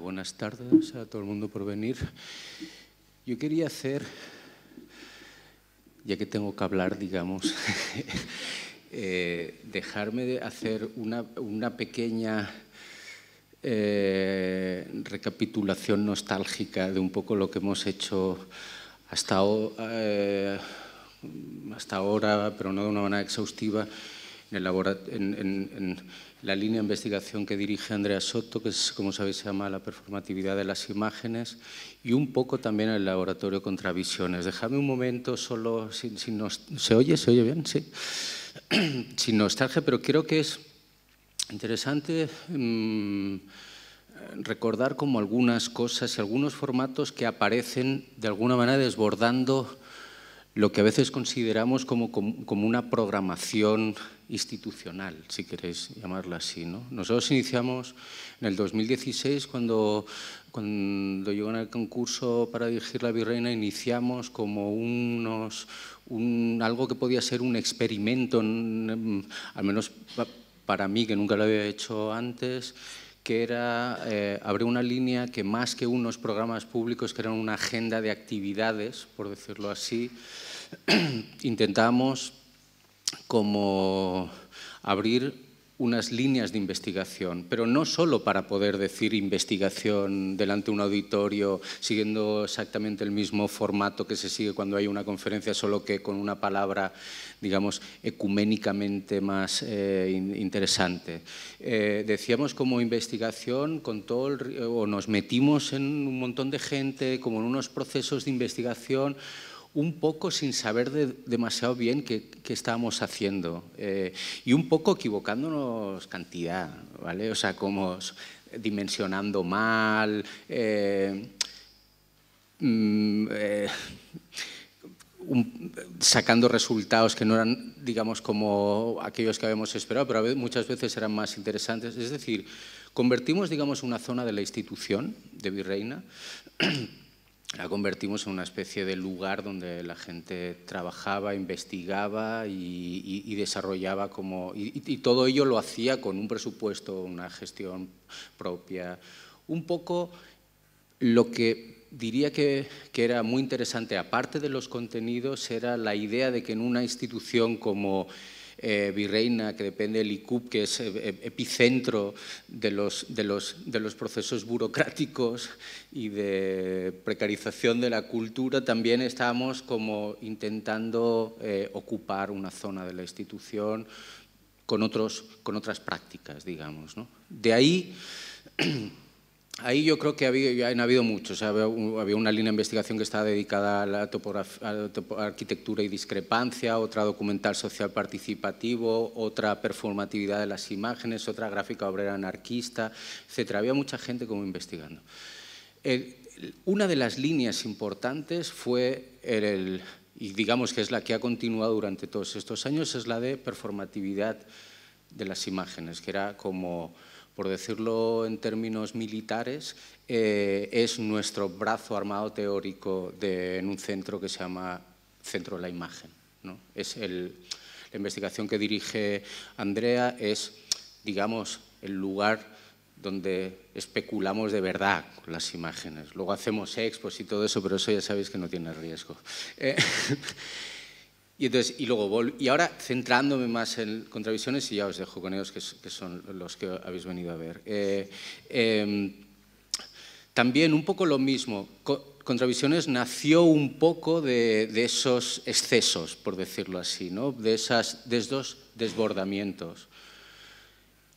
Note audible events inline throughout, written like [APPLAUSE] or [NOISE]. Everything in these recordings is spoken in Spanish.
buenas tardes a todo el mundo por venir. Yo quería hacer, ya que tengo que hablar, digamos, [LAUGHS] eh, dejarme de hacer una, pequeña eh, recapitulación nostálgica de un poco lo que hemos hecho hasta, eh, hasta ahora, pero no de una manera exhaustiva, en el, en, en la línea de investigación que dirige Andrea Soto, que es, como sabéis se llama la performatividad de las imágenes, y un poco también el laboratorio contra visiones. Déjame un momento solo, si, ¿se oye? ¿Se oye bien? Sí. [CLEARS THROAT] Sin nostalgia, pero creo que es interesante mm, recordar como algunas cosas algunos formatos que aparecen de alguna manera desbordando lo que a veces consideramos como, como una programación institucional, si queréis llamarla así. ¿no? Nosotros iniciamos en el 2016, cuando, cuando llegó el concurso para dirigir la Virreina, iniciamos como unos, algo que podía ser un experimento, mm, al menos para mí, que nunca lo había hecho antes, que era eh, abrir una línea que más que unos programas públicos, que eran una agenda de actividades, por decirlo así, [CLEARS THROAT] intentamos como abrir unas líneas de investigación, pero no solo para poder decir investigación delante de un auditorio siguiendo exactamente el mismo formato que se sigue cuando hay una conferencia, solo que con una palabra, digamos, ecuménicamente más eh, interesante. Eh, decíamos como investigación, con todo o nos metimos en un montón de gente, como en unos procesos de investigación un poco sin saber demasiado bien qué, estábamos haciendo eh, y un poco equivocándonos cantidad, ¿vale? O sea, como dimensionando mal, eh, mm, eh, sacando resultados que no eran, digamos, como aquellos que habíamos esperado, pero muchas veces eran más interesantes. Es decir, convertimos, digamos, una zona de la institución de Virreina [CLEARS THROAT] la convertimos en una especie de lugar donde la gente trabajaba, investigaba y, desarrollaba como... Y, todo ello lo hacía con un presupuesto, una gestión propia. Un poco lo que diría que era muy interesante, aparte de los contenidos, era la idea de que en una institución como eh, virreina, que depende del ICUP, que es eh, epicentro de los, de los, de los procesos burocráticos y de precarización de la cultura, también estamos como intentando eh, ocupar una zona de la institución con, otros, con otras prácticas, digamos. ¿no? De ahí [CLEARS THROAT] Ahí yo creo que ha habido, han habido muchos. había una línea de investigación que estaba dedicada a la, arquitectura y discrepancia, otra documental social participativo, otra performatividad de las imágenes, otra gráfica obrera anarquista, etc. Había mucha gente como investigando. una de las líneas importantes fue, y digamos que es la que ha continuado durante todos estos años, es la de performatividad de las imágenes, que era como por decirlo en términos militares, eh, es nuestro brazo armado teórico de, en un centro que se llama Centro de la Imagen. ¿no? Es el, la investigación que dirige Andrea es, digamos, el lugar donde especulamos de verdad las imágenes. Luego hacemos expos y todo eso, pero eso ya sabéis que no tiene riesgo. Eh, y, luego y ahora centrándome más en contravisiones y ya os dejo con ellos, que, son los que habéis venido a ver. Eh, em, también un poco lo mismo. contravisiones nació un poco de, esos excesos, por decirlo así, ¿no? de, esas, esos desbordamientos.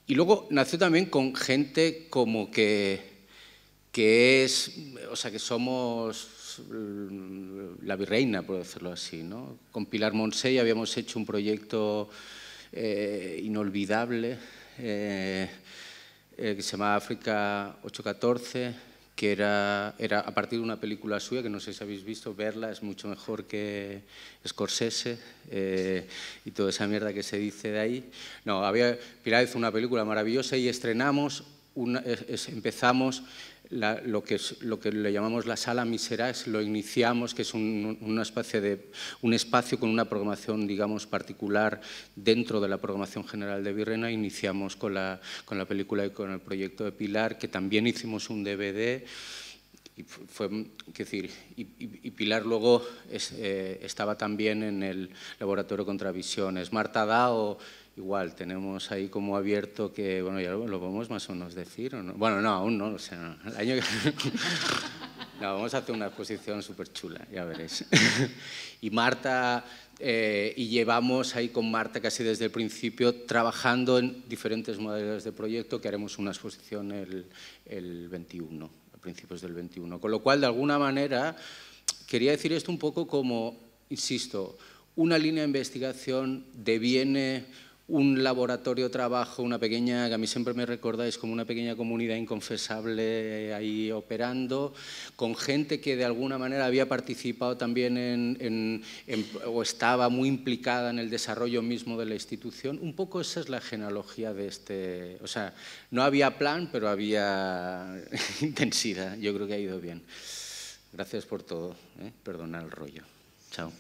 Y luego nació también con gente como que, que es, o sea, que somos Mm, la virreina, por decirlo así. ¿no? Con Pilar Monsey habíamos hecho un proyecto eh, inolvidable eh, eh, que se llamaba África 814, que era, era a partir de una película suya, que no sé si habéis visto, verla es mucho mejor que Scorsese y toda esa mierda que se dice de ahí. No, había, Pilar hizo una película maravillosa y estrenamos, empezamos lo, que es, lo que le llamamos la sala es lo iniciamos, que es un, un de, un espacio con una programación, digamos, particular dentro de la programación general de Virrena. Iniciamos con la, con la película y con el proyecto de Pilar, que también hicimos un DVD y fue, decir, y, Pilar luego eh, estaba también en el laboratorio contra visiones. Marta Dao igual tenemos ahí como abierto que, bueno, ya lo, podemos más o menos decir, Bueno, no, aún no, o sea, el año que... [LAUGHS] no, vamos a hacer una exposición súper chula, ya veréis. [LAUGHS] y Marta, eh, y llevamos ahí con Marta casi desde el principio trabajando en diferentes modelos de proyecto que haremos una exposición el, el 21, a principios del 21. Con lo cual, de alguna manera, quería decir esto un poco como, insisto, una línea de investigación deviene un laboratorio trabajo, una pequeña, que a mí siempre me recordáis como una pequeña comunidad inconfesable ahí operando, con gente que de alguna manera había participado también o estaba muy implicada en el desarrollo mismo de la institución. Un poco esa es la genealogía de este... O sea, no había plan, pero había [LAUGHS] intensidad. Yo creo que ha ido bien. Gracias por todo. ¿eh? Perdona el rollo. Chao.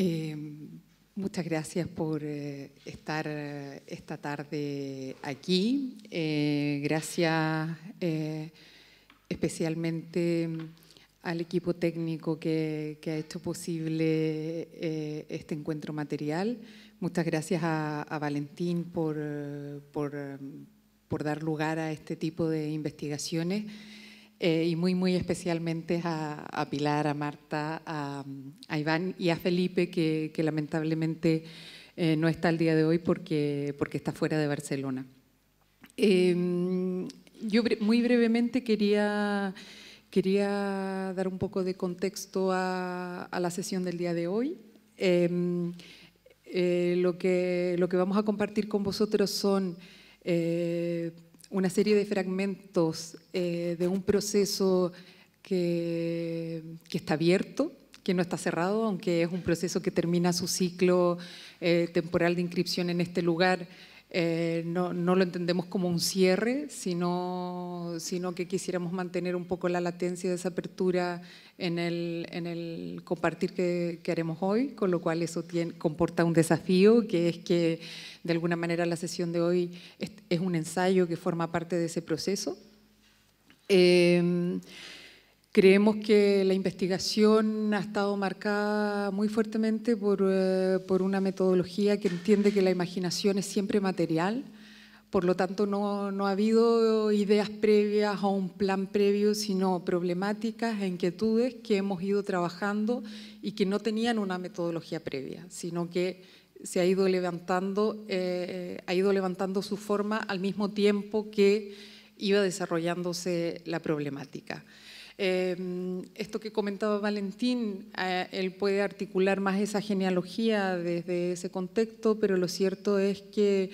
Eh, muchas gracias por eh, estar eh, esta tarde aquí. gracias especialmente al equipo técnico que, ha hecho posible este encuentro material. Muchas gracias a, Valentín por, dar lugar a este tipo de investigaciones. Eh, y muy, muy especialmente a, Pilar, a Marta, a, Iván y a Felipe, que, lamentablemente eh, no está el día de hoy porque, porque está fuera de Barcelona. Em, yo muy brevemente quería, quería dar un poco de contexto a, la sesión del día de hoy. Em, eh, lo, que, lo que vamos a compartir con vosotros son una serie de fragmentos eh, de un proceso que, que, está abierto, que no está cerrado, aunque es un proceso que termina su ciclo eh, temporal de inscripción en este lugar. Eh, no, lo entendemos como un cierre, sino, sino que quisiéramos mantener un poco la latencia de esa apertura en el, compartir que, haremos hoy, con lo cual eso tiene, comporta un desafío, que es que de alguna manera la sesión de hoy es, un ensayo que forma parte de ese proceso. Eh, Creemos que la investigación ha estado marcada muy fuertemente por, eh, por, una metodología que entiende que la imaginación es siempre material, por lo tanto no, no, ha habido ideas previas o un plan previo, sino problemáticas e inquietudes que hemos ido trabajando y que no tenían una metodología previa, sino que se ha ido levantando, eh, ha ido levantando su forma al mismo tiempo que iba desarrollándose la problemática. Em, esto que comentaba Valentín, eh, él puede articular más esa genealogía desde ese contexto, pero lo cierto es que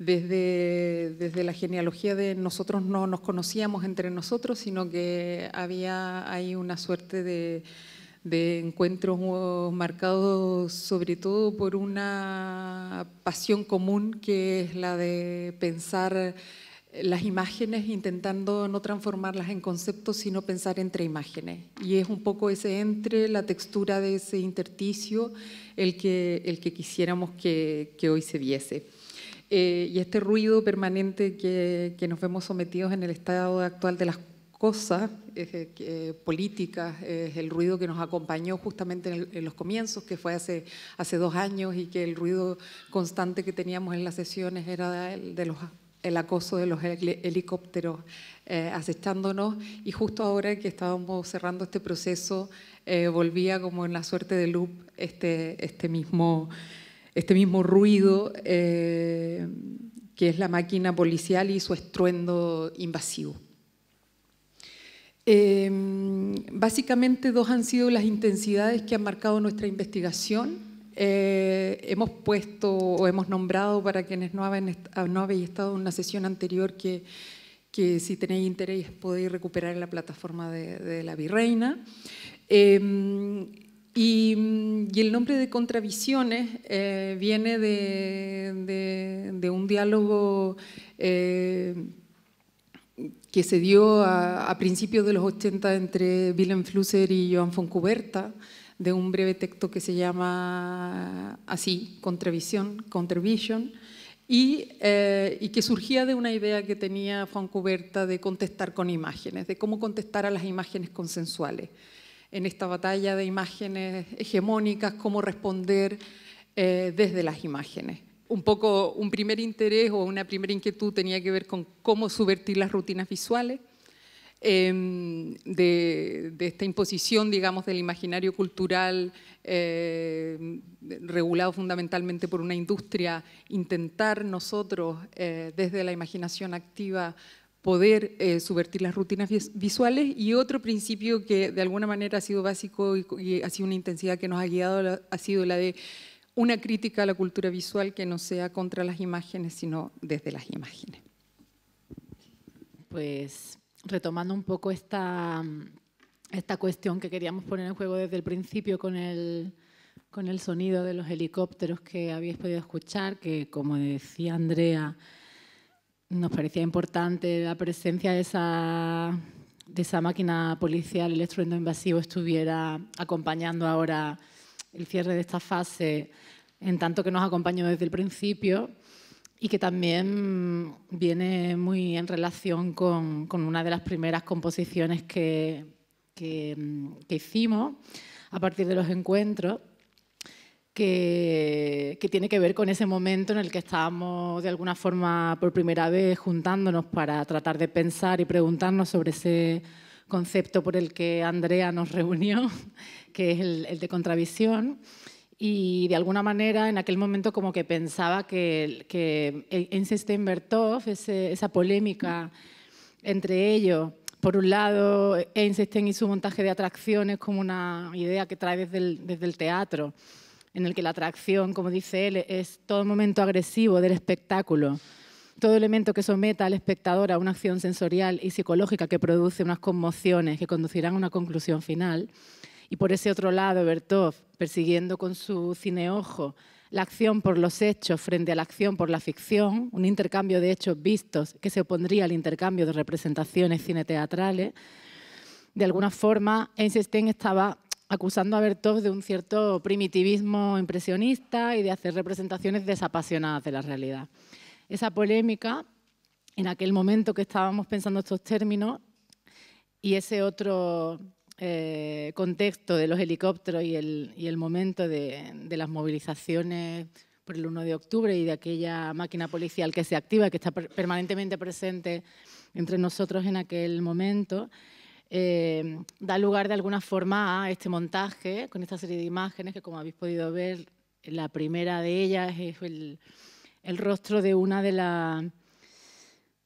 desde, desde la genealogía de nosotros no nos conocíamos entre nosotros, sino que había ahí una suerte de, de encuentros marcados sobre todo por una pasión común que es la de pensar las imágenes intentando no transformarlas en conceptos, sino pensar entre imágenes. Y es un poco ese entre, la textura de ese intersticio, el que, el que quisiéramos que, hoy se viese. Eh, y este ruido permanente que, nos vemos sometidos en el estado actual de las cosas eh, políticas, es el ruido que nos acompañó justamente en, los comienzos, que fue hace, hace dos años, y que el ruido constante que teníamos en las sesiones era el de los el acoso de los helicópteros eh, acechándonos y justo ahora que estábamos cerrando este proceso eh, volvía como en la suerte de loop este, este, mismo, este mismo ruido eh, que es la máquina policial y su estruendo invasivo. Em, básicamente dos han sido las intensidades que han marcado nuestra investigación. Eh, hemos puesto o hemos nombrado para quienes no, ah, habéis estado en una sesión anterior que, si tenéis interés podéis recuperar la plataforma de, la Virreina. Em, y, el nombre de Contravisiones eh, viene de, un diálogo eh, que se dio a, a, principios de los 80 entre Willem Flusser y Joan Foncuberta, de un breve texto que se llama así, Contravisión, contravision y, eh, y, que surgía de una idea que tenía Juan Cuberta de contestar con imágenes, de cómo contestar a las imágenes consensuales. En esta batalla de imágenes hegemónicas, cómo responder eh, desde las imágenes. Un poco un primer interés o una primera inquietud tenía que ver con cómo subvertir las rutinas visuales Em, de, esta imposición, digamos, del imaginario cultural eh, regulado fundamentalmente por una industria, intentar nosotros, eh, desde la imaginación activa, poder eh, subvertir las rutinas visuales y otro principio que de alguna manera ha sido básico y, ha sido una intensidad que nos ha guiado ha sido la de una crítica a la cultura visual que no sea contra las imágenes, sino desde las imágenes. Pues retomando un poco esta, esta cuestión que queríamos poner en juego desde el principio con el, sonido de los helicópteros que habéis podido escuchar, que como decía Andrea, nos parecía importante la presencia de de esa máquina policial, el estruendo invasivo, estuviera acompañando ahora el cierre de esta fase, en tanto que nos acompañó desde el principio, y que también viene muy en relación con, una de las primeras composiciones que, que, hicimos a partir de los encuentros, que, tiene que ver con ese momento en el que estábamos de alguna forma por primera vez juntándonos para tratar de pensar y preguntarnos sobre ese concepto por el que Andrea nos reunió, [LAUGHS] que es el, el de contravisión y de alguna manera en aquel momento como que pensaba que, que Einstein-Bertov, esa polémica entre ellos, por un lado Einstein y su montaje de atracciones como una idea que trae desde el, desde el teatro, en el que la atracción, como dice él, es todo momento agresivo del espectáculo, todo elemento que someta al espectador a una acción sensorial y psicológica que produce unas conmociones que conducirán a una conclusión final y por ese otro lado, Bertov, persiguiendo con su cineojo la acción por los hechos frente a la acción por la ficción, un intercambio de hechos vistos que se opondría al intercambio de representaciones cineteatrales. De alguna forma, Einstein estaba acusando a Bertov de un cierto primitivismo impresionista y de hacer representaciones desapasionadas de la realidad. Esa polémica, en aquel momento que estábamos pensando estos términos, y ese otro eh, contexto de los helicópteros y el, momento de, las movilizaciones por el 1 de octubre y de aquella máquina policial que se activa, que está permanentemente presente entre nosotros en aquel momento, eh, da lugar de alguna forma a este montaje con esta serie de imágenes que como habéis podido ver, la primera de ellas es el, el rostro de una de las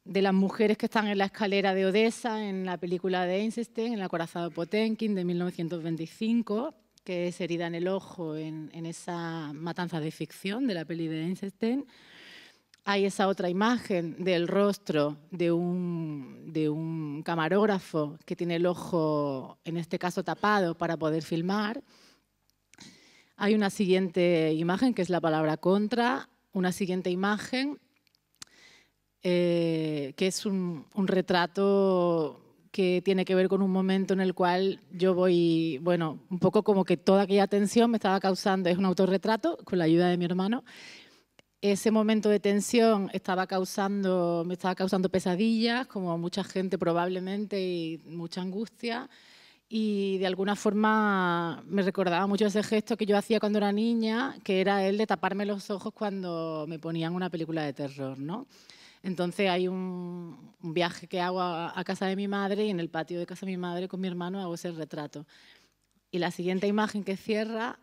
de las mujeres que están en la escalera de Odessa, en la película de Einstein, en el acorazado Potemkin de 1925, que es herida en el ojo en, esa matanza de ficción de la peli de Einstein. Hay esa otra imagen del rostro de un, de un camarógrafo que tiene el ojo, en este caso, tapado para poder filmar. Hay una siguiente imagen que es la palabra contra, una siguiente imagen eh, que es un, retrato que tiene que ver con un momento en el cual yo voy, bueno, un poco como que toda aquella tensión me estaba causando, es un autorretrato con la ayuda de mi hermano. Ese momento de tensión estaba causando, me estaba causando pesadillas, como mucha gente probablemente, y mucha angustia. Y de alguna forma me recordaba mucho ese gesto que yo hacía cuando era niña, que era el de taparme los ojos cuando me ponían una película de terror, ¿no? Entonces hay un, viaje que hago a, casa de mi madre y en el patio de casa de mi madre con mi hermano hago ese retrato. Y la siguiente imagen que cierra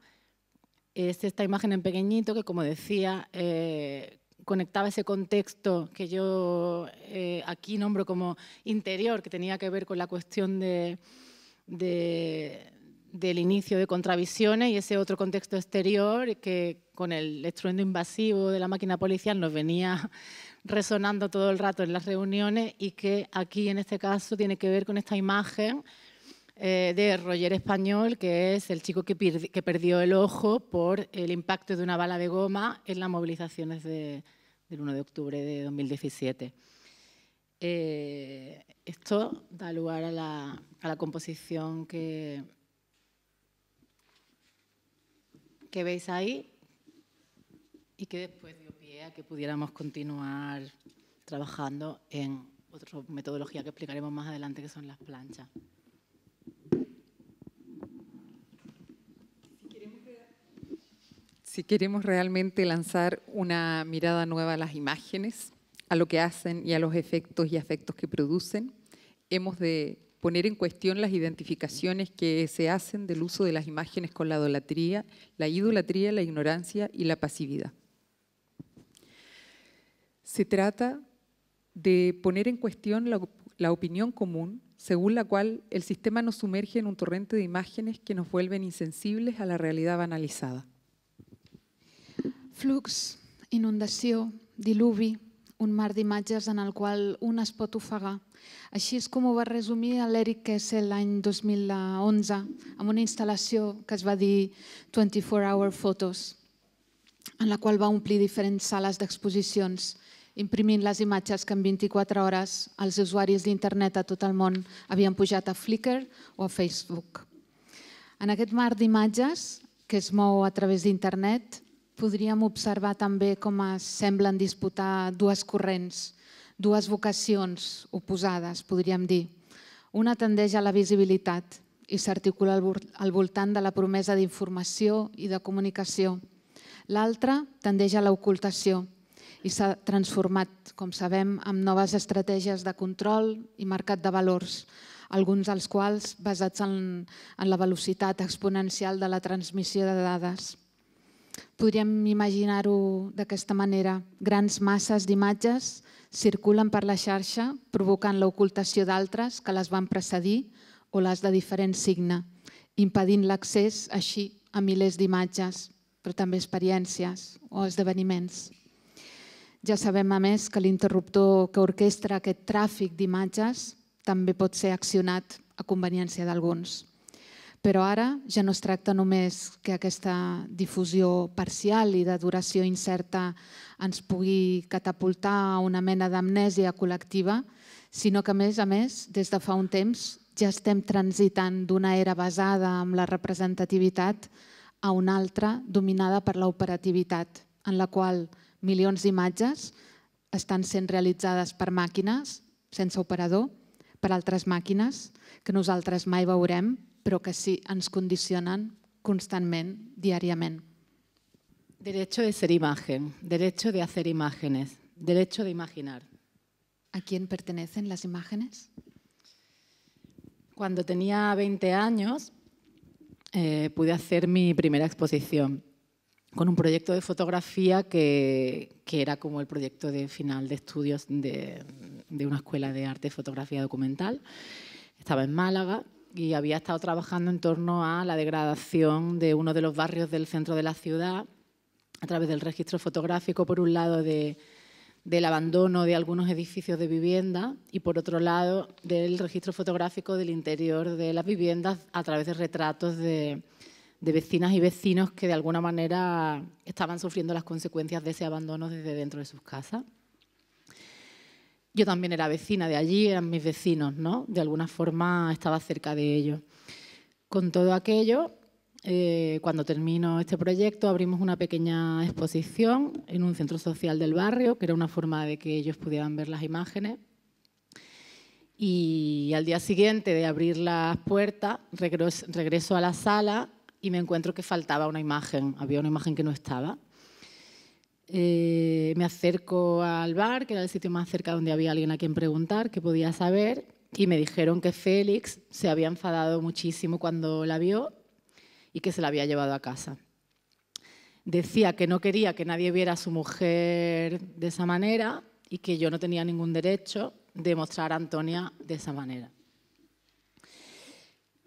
es esta imagen en pequeñito que, como decía, eh, conectaba ese contexto que yo eh, aquí nombro como interior, que tenía que ver con la cuestión del inicio de contravisiones y ese otro contexto exterior que con el estruendo invasivo de la máquina policial nos venía resonando todo el rato en las reuniones y que aquí en este caso tiene que ver con esta imagen eh, de Roger Español, que es el chico que, perdió el ojo por el impacto de una bala de goma en las movilizaciones del 1 de octubre de 2017. Eh, esto da lugar a la, a la composición que, que veis ahí y que después que pudiéramos continuar trabajando en otra metodología que explicaremos más adelante, que son las planchas. Si queremos realmente lanzar una mirada nueva a las imágenes, a lo que hacen y a los efectos y afectos que producen, hemos de poner en cuestión las identificaciones que se hacen del uso de las imágenes con la idolatría, la idolatría, la ignorancia y la pasividad se trata de poner en cuestión la, opinión común según la cual el sistema nos sumerge en un torrente de imágenes que nos vuelven insensibles a la realidad banalizada. Flux, inundación, diluvi, un mar de imágenes en el cual una es pot ofegar. es como va resumir va Eric l'Eric Kessel año 2011 a una instalación que es va dir 24 Hour Photos, en la cual va a diferentes salas de exposiciones. imprimint les imatges que en 24 hores els usuaris d'internet a tot el món havien pujat a Flickr o a Facebook. En aquest mar d'imatges que es mou a través d'internet, podríem observar també com es semblen disputar dues corrents, dues vocacions oposades, podríem dir. Una tendeix a la visibilitat i s'articula al voltant de la promesa d'informació i de comunicació. L'altra tendeix a l'ocultació, i s'ha transformat, com sabem, amb noves estratègies de control i mercat de valors, alguns dels quals basats en, en la velocitat exponencial de la transmissió de dades. Podríem imaginar-ho d'aquesta manera. Grans masses d'imatges circulen per la xarxa provocant l'ocultació d'altres que les van precedir o les de diferent signe, impedint l'accés així a milers d'imatges, però també experiències o esdeveniments. Ja sabem, a més, que l'interruptor que orquestra aquest tràfic d'imatges també pot ser accionat a conveniència d'alguns. Però ara ja no es tracta només que aquesta difusió parcial i de duració incerta ens pugui catapultar a una mena d'amnèsia col·lectiva, sinó que, a més a més, des de fa un temps ja estem transitant d'una era basada en la representativitat a una altra dominada per l'operativitat, en la qual milions d'imatges estan sent realitzades per màquines, sense operador, per altres màquines que nosaltres mai veurem, però que sí ens condicionen constantment, diàriament. Derecho de ser imagen, derecho de hacer imágenes, derecho de imaginar. ¿A quién pertenecen las imágenes? Cuando tenía 20 años eh, pude hacer mi primera exposición. con un proyecto de fotografía que, era como el proyecto de final de estudios de, una escuela de arte y fotografía documental. Estaba en Málaga y había estado trabajando en torno a la degradación de uno de los barrios del centro de la ciudad a través del registro fotográfico, por un lado, del abandono de algunos edificios de vivienda y, por otro lado, del registro fotográfico del interior de las viviendas a través de retratos de, de vecinas y vecinos que de alguna manera estaban sufriendo las consecuencias de ese abandono desde dentro de sus casas. Yo también era vecina de allí, eran mis vecinos, ¿no? De alguna forma estaba cerca de ellos. Con todo aquello, eh, cuando termino este proyecto, abrimos una pequeña exposición en un centro social del barrio, que era una forma de que ellos pudieran ver las imágenes. Y al día siguiente de abrir las puertas, regreso a la sala y me encuentro que faltaba una imagen, había una imagen que no estaba. Eh, me acerco al bar, que era el sitio más cerca donde había alguien a quien preguntar, que podía saber, y me dijeron que Félix se había enfadado muchísimo cuando la vio y que se la había llevado a casa. Decía que no quería que nadie viera a su mujer de esa manera y que yo no tenía ningún derecho de mostrar a Antonia de esa manera.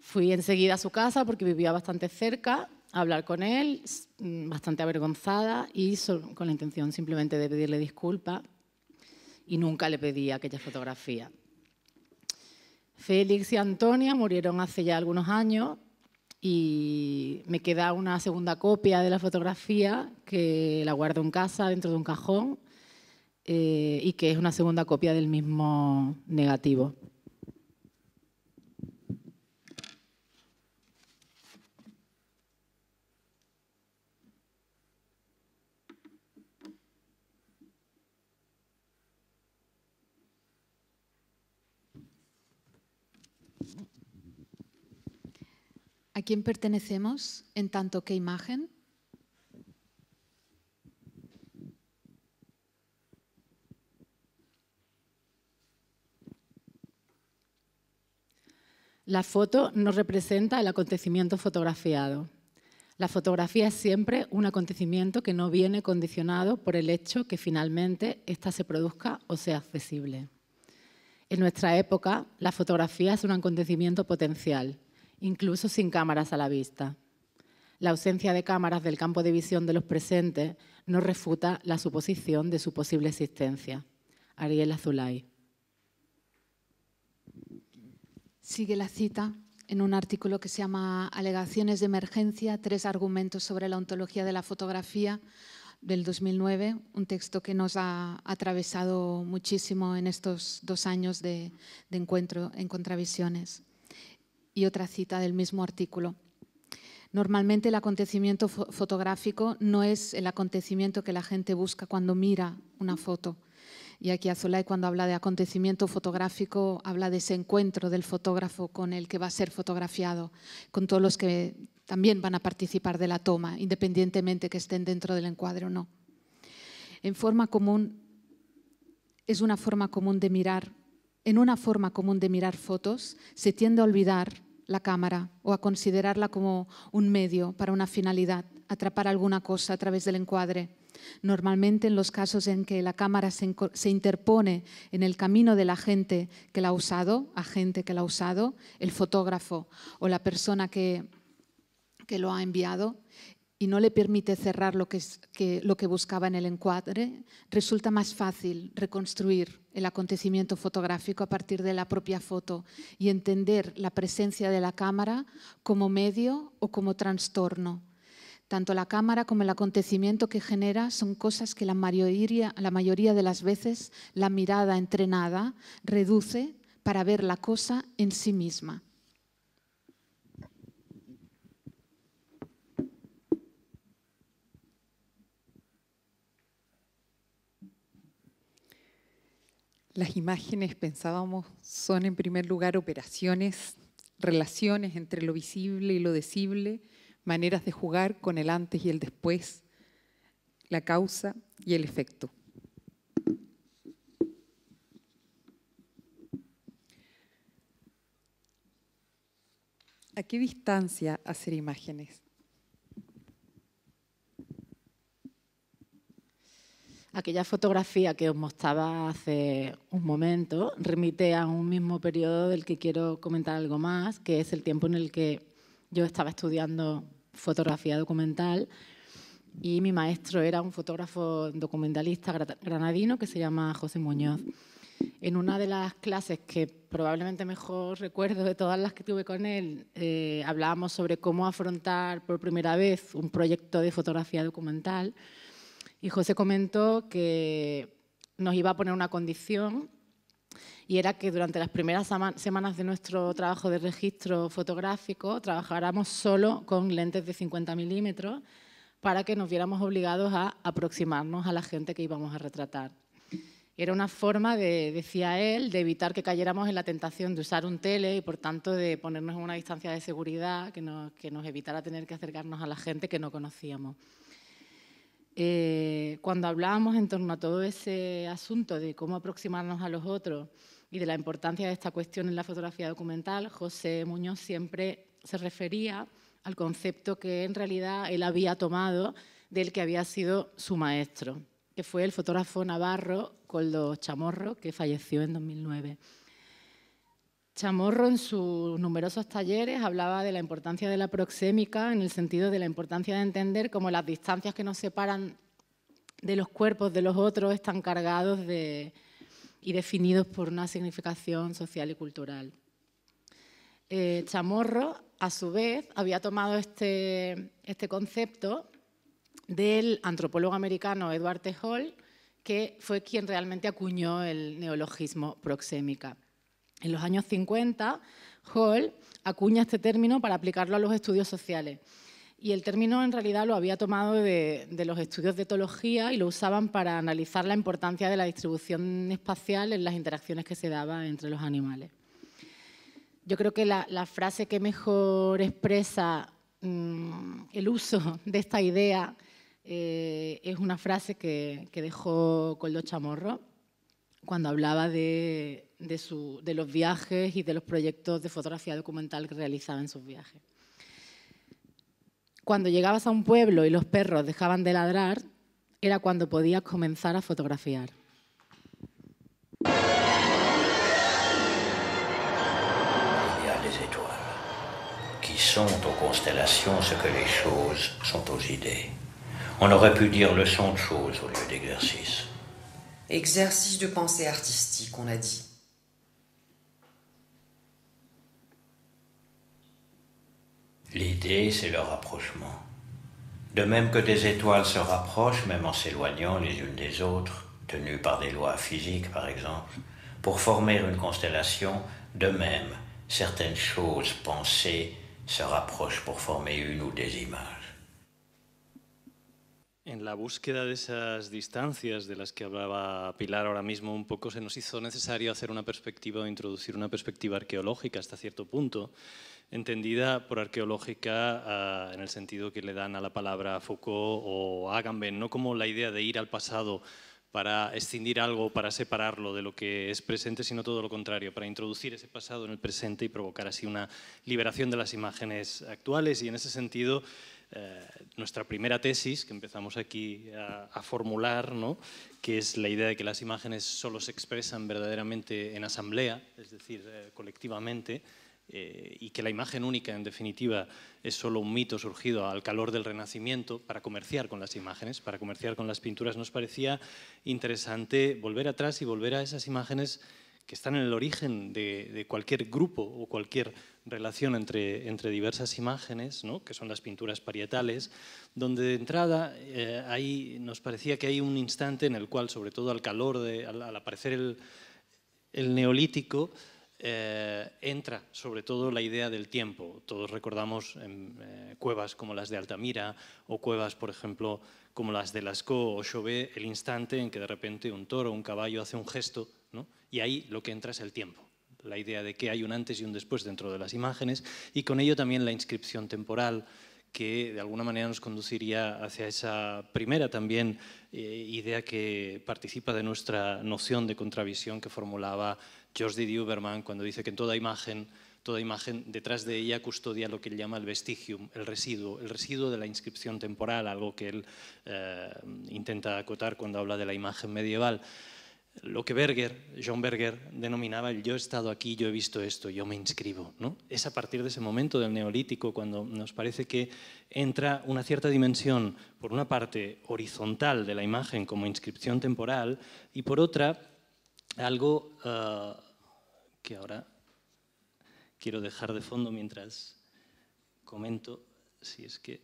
Fui enseguida a su casa porque vivía bastante cerca a hablar con él, mm, bastante avergonzada y con la intención simplemente de pedirle disculpas y nunca le pedí aquella fotografía. Félix y Antonia murieron hace ya algunos años y me queda una segunda copia de la fotografía que la guardo en casa dentro de un cajón eh, y que es una segunda copia del mismo negativo. ¿A quién pertenecemos en tanto que imagen? La foto no representa el acontecimiento fotografiado. La fotografía es siempre un acontecimiento que no viene condicionado por el hecho que finalmente ésta se produzca o sea accesible. En nuestra época, la fotografía es un acontecimiento potencial, incluso sin cámaras a la vista. La ausencia de cámaras del campo de visión de los presentes no refuta la suposición de su posible existencia. Ariel Azulay. Sigue la cita en un artículo que se llama Alegaciones de emergencia, tres argumentos sobre la ontología de la fotografía del 2009, un texto que nos ha atravesado muchísimo en estos dos años de, de encuentro en Contravisiones. Y otra cita del mismo artículo. Normalmente el acontecimiento fotográfico no es el acontecimiento que la gente busca cuando mira una foto. Y aquí Azulay cuando habla de acontecimiento fotográfico habla de ese encuentro del fotógrafo con el que va a ser fotografiado, con todos los que también van a participar de la toma, independientemente que estén dentro del encuadre o no. En forma común es una forma común de mirar, en una forma común de mirar fotos se tiende a olvidar la cámara o a considerarla como un medio para una finalidad, atrapar alguna cosa a través del encuadre. Normalmente en los casos en que la cámara se, interpone en el camino de la gente que la ha usado, agente que la ha usado, el fotógrafo o la persona que, que lo ha enviado, no le permite cerrar lo que, buscaba en el encuadre, resulta más fácil reconstruir el acontecimiento fotográfico a partir de la propia foto y entender la presencia de la cámara como medio o como trastorno. Tanto la cámara como el acontecimiento que genera son cosas que la la mayoría de las veces la mirada entrenada reduce para ver la cosa en sí misma. Las imágenes, pensábamos, son en primer lugar operaciones, relaciones entre lo visible y lo decible, maneras de jugar con el antes y el después, la causa y el efecto. ¿A qué distancia hacer imágenes? Aquella fotografía que os mostraba hace un momento remite a un mismo periodo del que quiero comentar algo más, que es el tiempo en el que yo estaba estudiando fotografía documental y mi maestro era un fotógrafo documentalista granadino que se llama José Muñoz. En una de las clases que probablemente mejor recuerdo de todas las que tuve con él, eh, hablábamos sobre cómo afrontar por primera vez un proyecto de fotografía documental y José comentó que nos iba a poner una condición y era que durante las primeras semanas de nuestro trabajo de registro fotográfico trabajáramos solo con lentes de 50 milímetros para que nos viéramos obligados a aproximarnos a la gente que íbamos a retratar. Era una forma, decía él, de evitar que cayéramos en la tentación de usar un tele y, por tanto, de ponernos en una distancia de seguridad que nos evitara tener que acercarnos a la gente que no conocíamos. Eh, cuando hablábamos en torno a todo ese asunto de cómo aproximarnos a los otros y de la importancia de esta cuestión en la fotografía documental, José Muñoz siempre se refería al concepto que en realidad él había tomado del que había sido su maestro, que fue el fotógrafo navarro Coldo Chamorro, que falleció en 2009. Chamorro en sus numerosos talleres hablaba de la importancia de la proxémica en el sentido de la importancia de entender cómo las distancias que nos separan de los cuerpos de los otros están cargados y definidos por una significación social y cultural. Eh, Chamorro, a su vez, había tomado este, este concepto del antropólogo americano Edward T. Hall, que fue quien realmente acuñó el neologismo proxémica. En los años 50, Hall acuña este término para aplicarlo a los estudios sociales. Y el término en realidad lo había tomado de, los estudios de etología y lo usaban para analizar la importancia de la distribución espacial en las interacciones que se daban entre los animales. Yo creo que la, frase que mejor expresa mm, el uso de esta idea eh, es una frase que, que dejó Coldo Chamorro, cuando hablaba de, de, su, de, los viajes y de los proyectos de fotografía documental que realizaba en sus viajes. Cuando llegabas a un pueblo y los perros dejaban de ladrar, era cuando podías comenzar a fotografiar. Hay las les étoiles qui sont constelaciones? constellations ce que les choses sont aux idées. On aurait pu dire leçon de choses au lieu d'exercice. Exercice de pensée artistique, on a dit. L'idée, c'est le rapprochement. De même que des étoiles se rapprochent, même en s'éloignant les unes des autres, tenues par des lois physiques par exemple, pour former une constellation, de même, certaines choses pensées se rapprochent pour former une ou des images. En la búsqueda de esas distancias de las que hablaba Pilar ahora mismo un poco, se nos hizo necesario hacer una perspectiva o introducir una perspectiva arqueológica hasta cierto punto, entendida por arqueológica ah, en el sentido que le dan a la palabra Foucault o Agamben, no como la idea de ir al pasado para escindir algo, para separarlo de lo que es presente, sino todo lo contrario, para introducir ese pasado en el presente y provocar así una liberación de las imágenes actuales. Y en ese sentido, eh, nuestra primera tesis que empezamos aquí a, formular, ¿no? que es la idea de que las imágenes solo se expresan verdaderamente en asamblea, es decir, eh, colectivamente, eh, y que la imagen única, en definitiva, es solo un mito surgido al calor del Renacimiento para comerciar con las imágenes, para comerciar con las pinturas, nos parecía interesante volver atrás y volver a esas imágenes que están en el origen de, cualquier grupo o cualquier relación entre, entre diversas imágenes, ¿no? que son las pinturas parietales, donde de entrada eh, ahí nos parecía que hay un instante en el cual, sobre todo al calor, al, aparecer el, neolítico, eh, entra sobre todo la idea del tiempo. Todos recordamos en em, eh, cuevas como las de Altamira o cuevas, por ejemplo, como las de Lascaux o Chauvet, el instante en que de repente un toro, un caballo hace un gesto y ahí lo que entra es el tiempo, la idea de que hay un antes y un después dentro de las imágenes y con ello también la inscripción temporal que de alguna manera nos conduciría hacia esa primera también eh, idea que participa de nuestra noción de contravisión que formulaba D. Duberman cuando dice que en toda imagen, toda imagen detrás de ella custodia lo que él llama el vestigium, el residuo, el residuo de la inscripción temporal, algo que él eh, intenta acotar cuando habla de la imagen medieval lo que Berger, John Berger, denominaba el yo he estado aquí, yo he visto esto, yo me inscribo. ¿no? Es a partir de ese momento del neolítico cuando nos parece que entra una cierta dimensión, por una parte, horizontal de la imagen como inscripción temporal y por otra, algo eh, que ahora quiero dejar de fondo mientras comento, si es que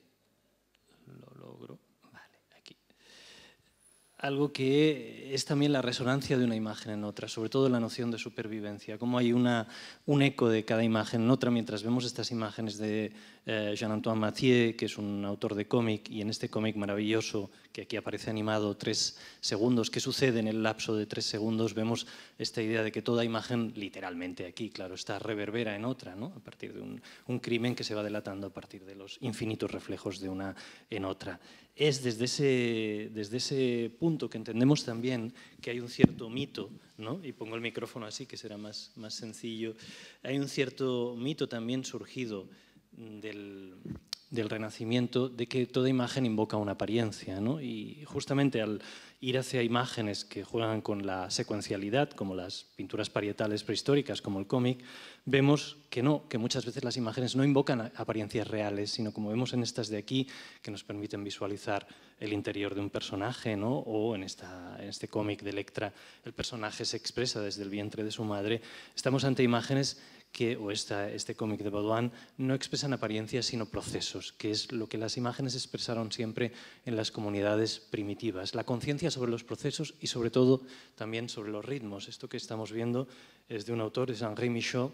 lo logro algo que es también la resonancia de una imagen en otra, sobre todo la noción de supervivencia, cómo hay una, un eco de cada imagen en otra mientras vemos estas imágenes de eh, Jean-Antoine Mathieu, que es un autor de cómic, y en este cómic maravilloso, que aquí aparece animado tres segundos, ¿qué sucede en el lapso de tres segundos? Vemos esta idea de que toda imagen, literalmente aquí, claro, está reverbera en otra, ¿no? a partir de un, crimen que se va delatando a partir de los infinitos reflejos de una en otra. Es desde ese, desde ese punto que entendemos también que hay un cierto mito, ¿no? y pongo el micrófono así que será más, más sencillo, hay un cierto mito también surgido del, Renacimiento de que toda imagen invoca una apariencia. ¿no? Y justamente al ir hacia imágenes que juegan con la secuencialidad, como las pinturas parietales prehistóricas, como el cómic, vemos que no, que muchas veces las imágenes no invocan apariencias reales, sino como vemos en estas de aquí, que nos permiten visualizar el interior de un personaje, ¿no? o en, esta, en este cómic de Electra, el personaje se expresa desde el vientre de su madre. Estamos ante imágenes que, o este cómic de Baudouin, no expresan apariencias sino procesos, que es lo que las imágenes expresaron siempre en las comunidades primitivas. La conciencia sobre los procesos y sobre todo también sobre los ritmos. Esto que estamos viendo es de un autor, es Henri Michaud,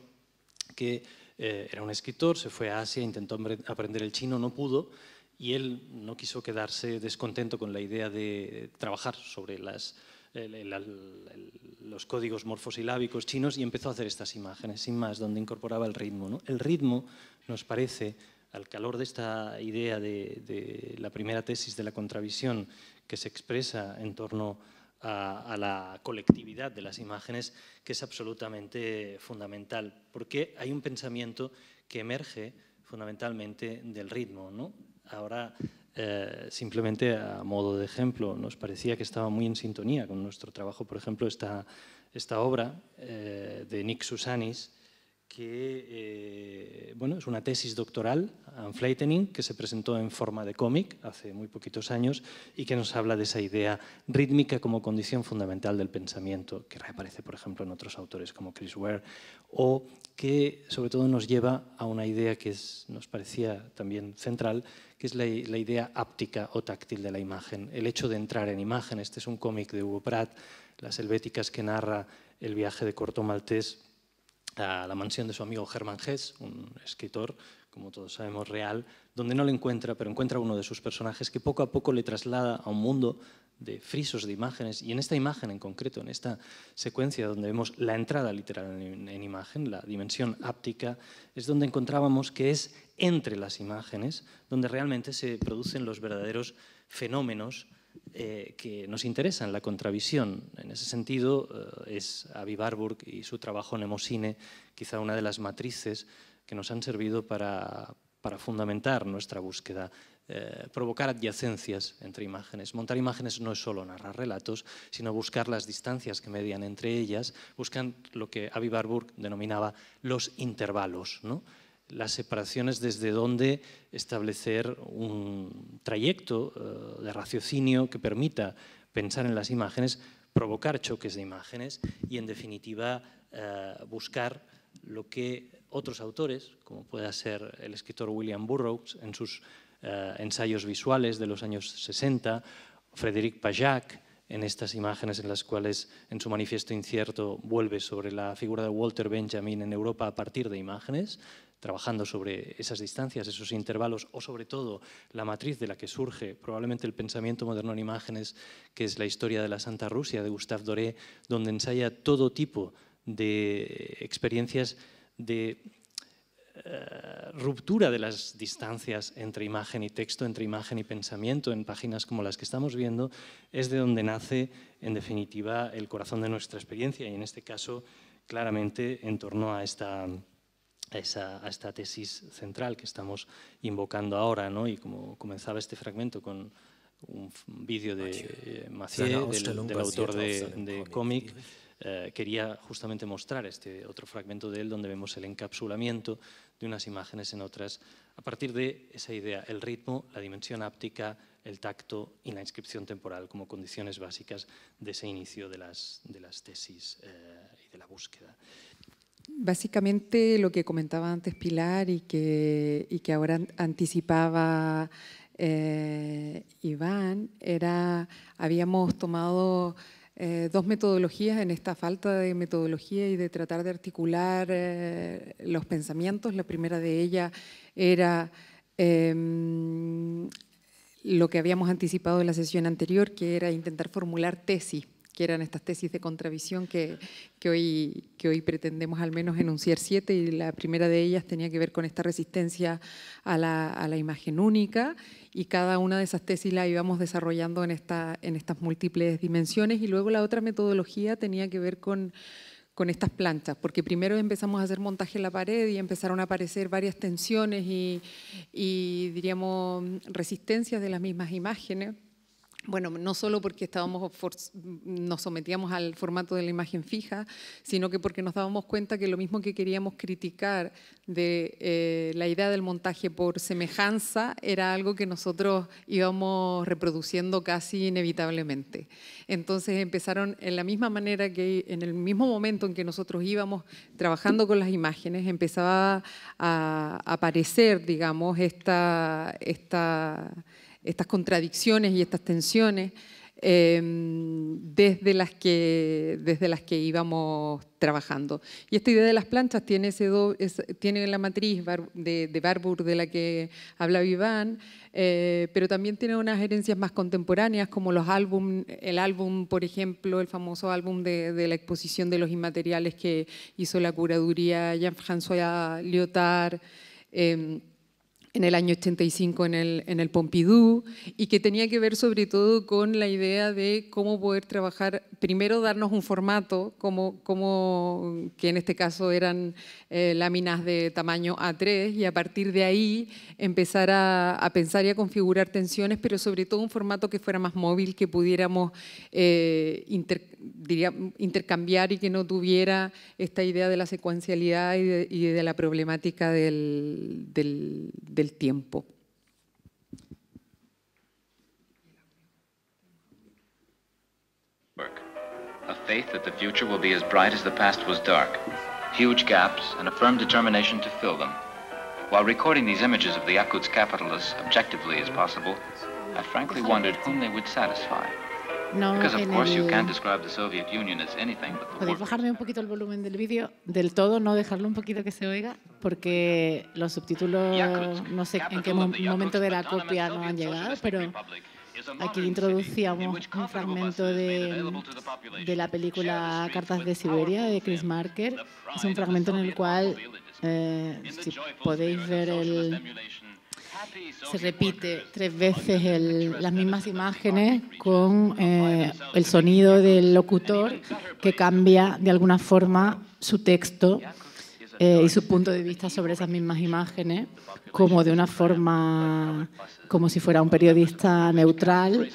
que eh, era un escritor, se fue a Asia, intentó aprender el chino, no pudo, y él no quiso quedarse descontento con la idea de trabajar sobre las los códigos morfosilábicos chinos y empezó a hacer estas imágenes, sin más, donde incorporaba el ritmo. El ritmo nos parece, al calor de esta idea de, la primera tesis de la contravisión que se expresa en torno a, la colectividad de las imágenes, que es absolutamente fundamental, porque hay un pensamiento que emerge fundamentalmente del ritmo. ¿no? Ahora eh, simplemente a modo de ejemplo, nos parecía que estaba muy en sintonía con nuestro trabajo, por ejemplo, esta, obra eh, de Nick Susanis, que eh, bueno, es una tesis doctoral, Unflatening, que se presentó en forma de cómic hace muy poquitos años y que nos habla de esa idea rítmica como condición fundamental del pensamiento, que reaparece, por ejemplo, en otros autores como Chris Ware, o que sobre todo nos lleva a una idea que nos parecía también central, que es la, la idea áptica o táctil de la imagen, el hecho de entrar en imagen. Este es un cómic de Hugo Pratt, Las Helvéticas, que narra el viaje de Corto Maltés a la mansión de su amigo Germán Hesse, un escritor, como todos sabemos, real, donde no le encuentra, pero encuentra uno de sus personajes que poco a poco le traslada a un mundo de frisos, de imágenes, y en esta imagen en concreto, en esta secuencia donde vemos la entrada literal en, en imagen, la dimensión áptica, es donde encontrábamos que es entre las imágenes donde realmente se producen los verdaderos fenómenos eh, que nos interesan, la contravisión. En ese sentido, eh, es Avi Barburg y su trabajo en Emocine quizá una de las matrices que nos han servido para, para fundamentar nuestra búsqueda, eh, provocar adyacencias entre imágenes. Montar imágenes no es solo narrar relatos, sino buscar las distancias que median entre ellas, buscan lo que Avi Barburg denominaba los intervalos, ¿no? las separaciones desde donde establecer un trayecto eh, de raciocinio que permita pensar en las imágenes, provocar choques de imágenes y, en definitiva, eh, buscar lo que otros autores, como pueda ser el escritor William Burroughs en sus eh, ensayos visuales de los años 60, Frédéric Pajac, en estas imágenes en las cuales en su manifiesto incierto vuelve sobre la figura de Walter Benjamin en Europa a partir de imágenes, trabajando sobre esas distancias, esos intervalos o sobre todo la matriz de la que surge probablemente el pensamiento moderno en imágenes, que es la historia de la Santa Rusia de Gustave Doré, donde ensaya todo tipo de experiencias de eh, ruptura de las distancias entre imagen y texto, entre imagen y pensamiento, en páginas como las que estamos viendo, es de donde nace, en definitiva, el corazón de nuestra experiencia y, en este caso, claramente en torno a esta a, esa, esta tesis central que estamos invocando ahora, ¿no? Y como comenzaba este fragmento con un vídeo de eh, del, autor de, cómic, eh, quería justamente mostrar este otro fragmento de él donde vemos el encapsulamiento de unas imágenes en otras a partir de esa idea, el ritmo, la dimensión áptica, el tacto y la inscripción temporal como condiciones básicas de ese inicio de las, de las tesis eh, y de la búsqueda. Básicamente lo que comentaba antes Pilar y que, que ahora anticipaba eh, Iván era, habíamos tomado eh, dos metodologías en esta falta de metodología y de tratar de articular eh, los pensamientos. La primera de ellas era em, lo que habíamos anticipado en la sesión anterior, que era intentar formular tesis que eran estas tesis de contravisión que, hoy, que hoy pretendemos al menos enunciar siete y la primera de ellas tenía que ver con esta resistencia a la, imagen única y cada una de esas tesis la íbamos desarrollando en, en estas múltiples dimensiones y luego la otra metodología tenía que ver con estas planchas, porque primero empezamos a hacer montaje en la pared y empezaron a aparecer varias tensiones y, y diríamos resistencias de las mismas imágenes bueno, no solo porque estábamos nos sometíamos al formato de la imagen fija, sino que porque nos dábamos cuenta que lo mismo que queríamos criticar de eh, la idea del montaje por semejanza era algo que nosotros íbamos reproduciendo casi inevitablemente. Entonces empezaron en la misma manera que en el mismo momento en que nosotros íbamos trabajando con las imágenes, empezaba a aparecer, digamos, esta... esta estas contradicciones y estas tensiones em, desde, las que, desde las que íbamos trabajando. Y esta idea de las planchas tiene, ese la matriz de, de, Barbour de la que habla Iván, eh, pero también tiene unas herencias más contemporáneas como los álbum, el álbum, por ejemplo, el famoso álbum de, la exposición de los inmateriales que hizo la curaduría Jean-François Lyotard. Em, en el año 85 en el, en el Pompidou y que tenía que ver sobre todo con la idea de cómo poder trabajar, primero darnos un formato, como, como que en este caso eran eh, láminas de tamaño A3 y a partir de ahí empezar a, pensar y a configurar tensiones, pero sobre todo un formato que fuera más móvil, que pudiéramos eh, diría, intercambiar y que no tuviera esta idea de la secuencialidad y de, y de la problemática del, del, del tiempo. A faith that the future will be as bright as the past was dark. Huge gaps and a firm determination to fill them. While recording these images of the Yakutsk capitalists objectively as possible, I frankly wondered whom they would satisfy. No Podéis bajarme un poquito el volumen del vídeo, del todo, no dejarlo un poquito que se oiga, porque los subtítulos, no sé en qué momento de la copia no han llegado, pero aquí introducíamos un fragmento de, la película Cartas de Siberia de Chris Marker. Es un fragmento en el cual, eh, si podéis ver el se repite tres veces las mismas imágenes con eh, el sonido del locutor que cambia de alguna forma su texto eh, y su punto de vista sobre esas mismas imágenes, como de una forma, como si fuera un periodista neutral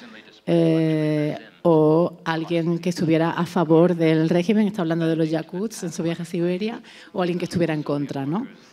eh, o alguien que estuviera a favor del régimen, está hablando de los yakuts en su viaje a Siberia, o alguien que estuviera en contra, ¿no?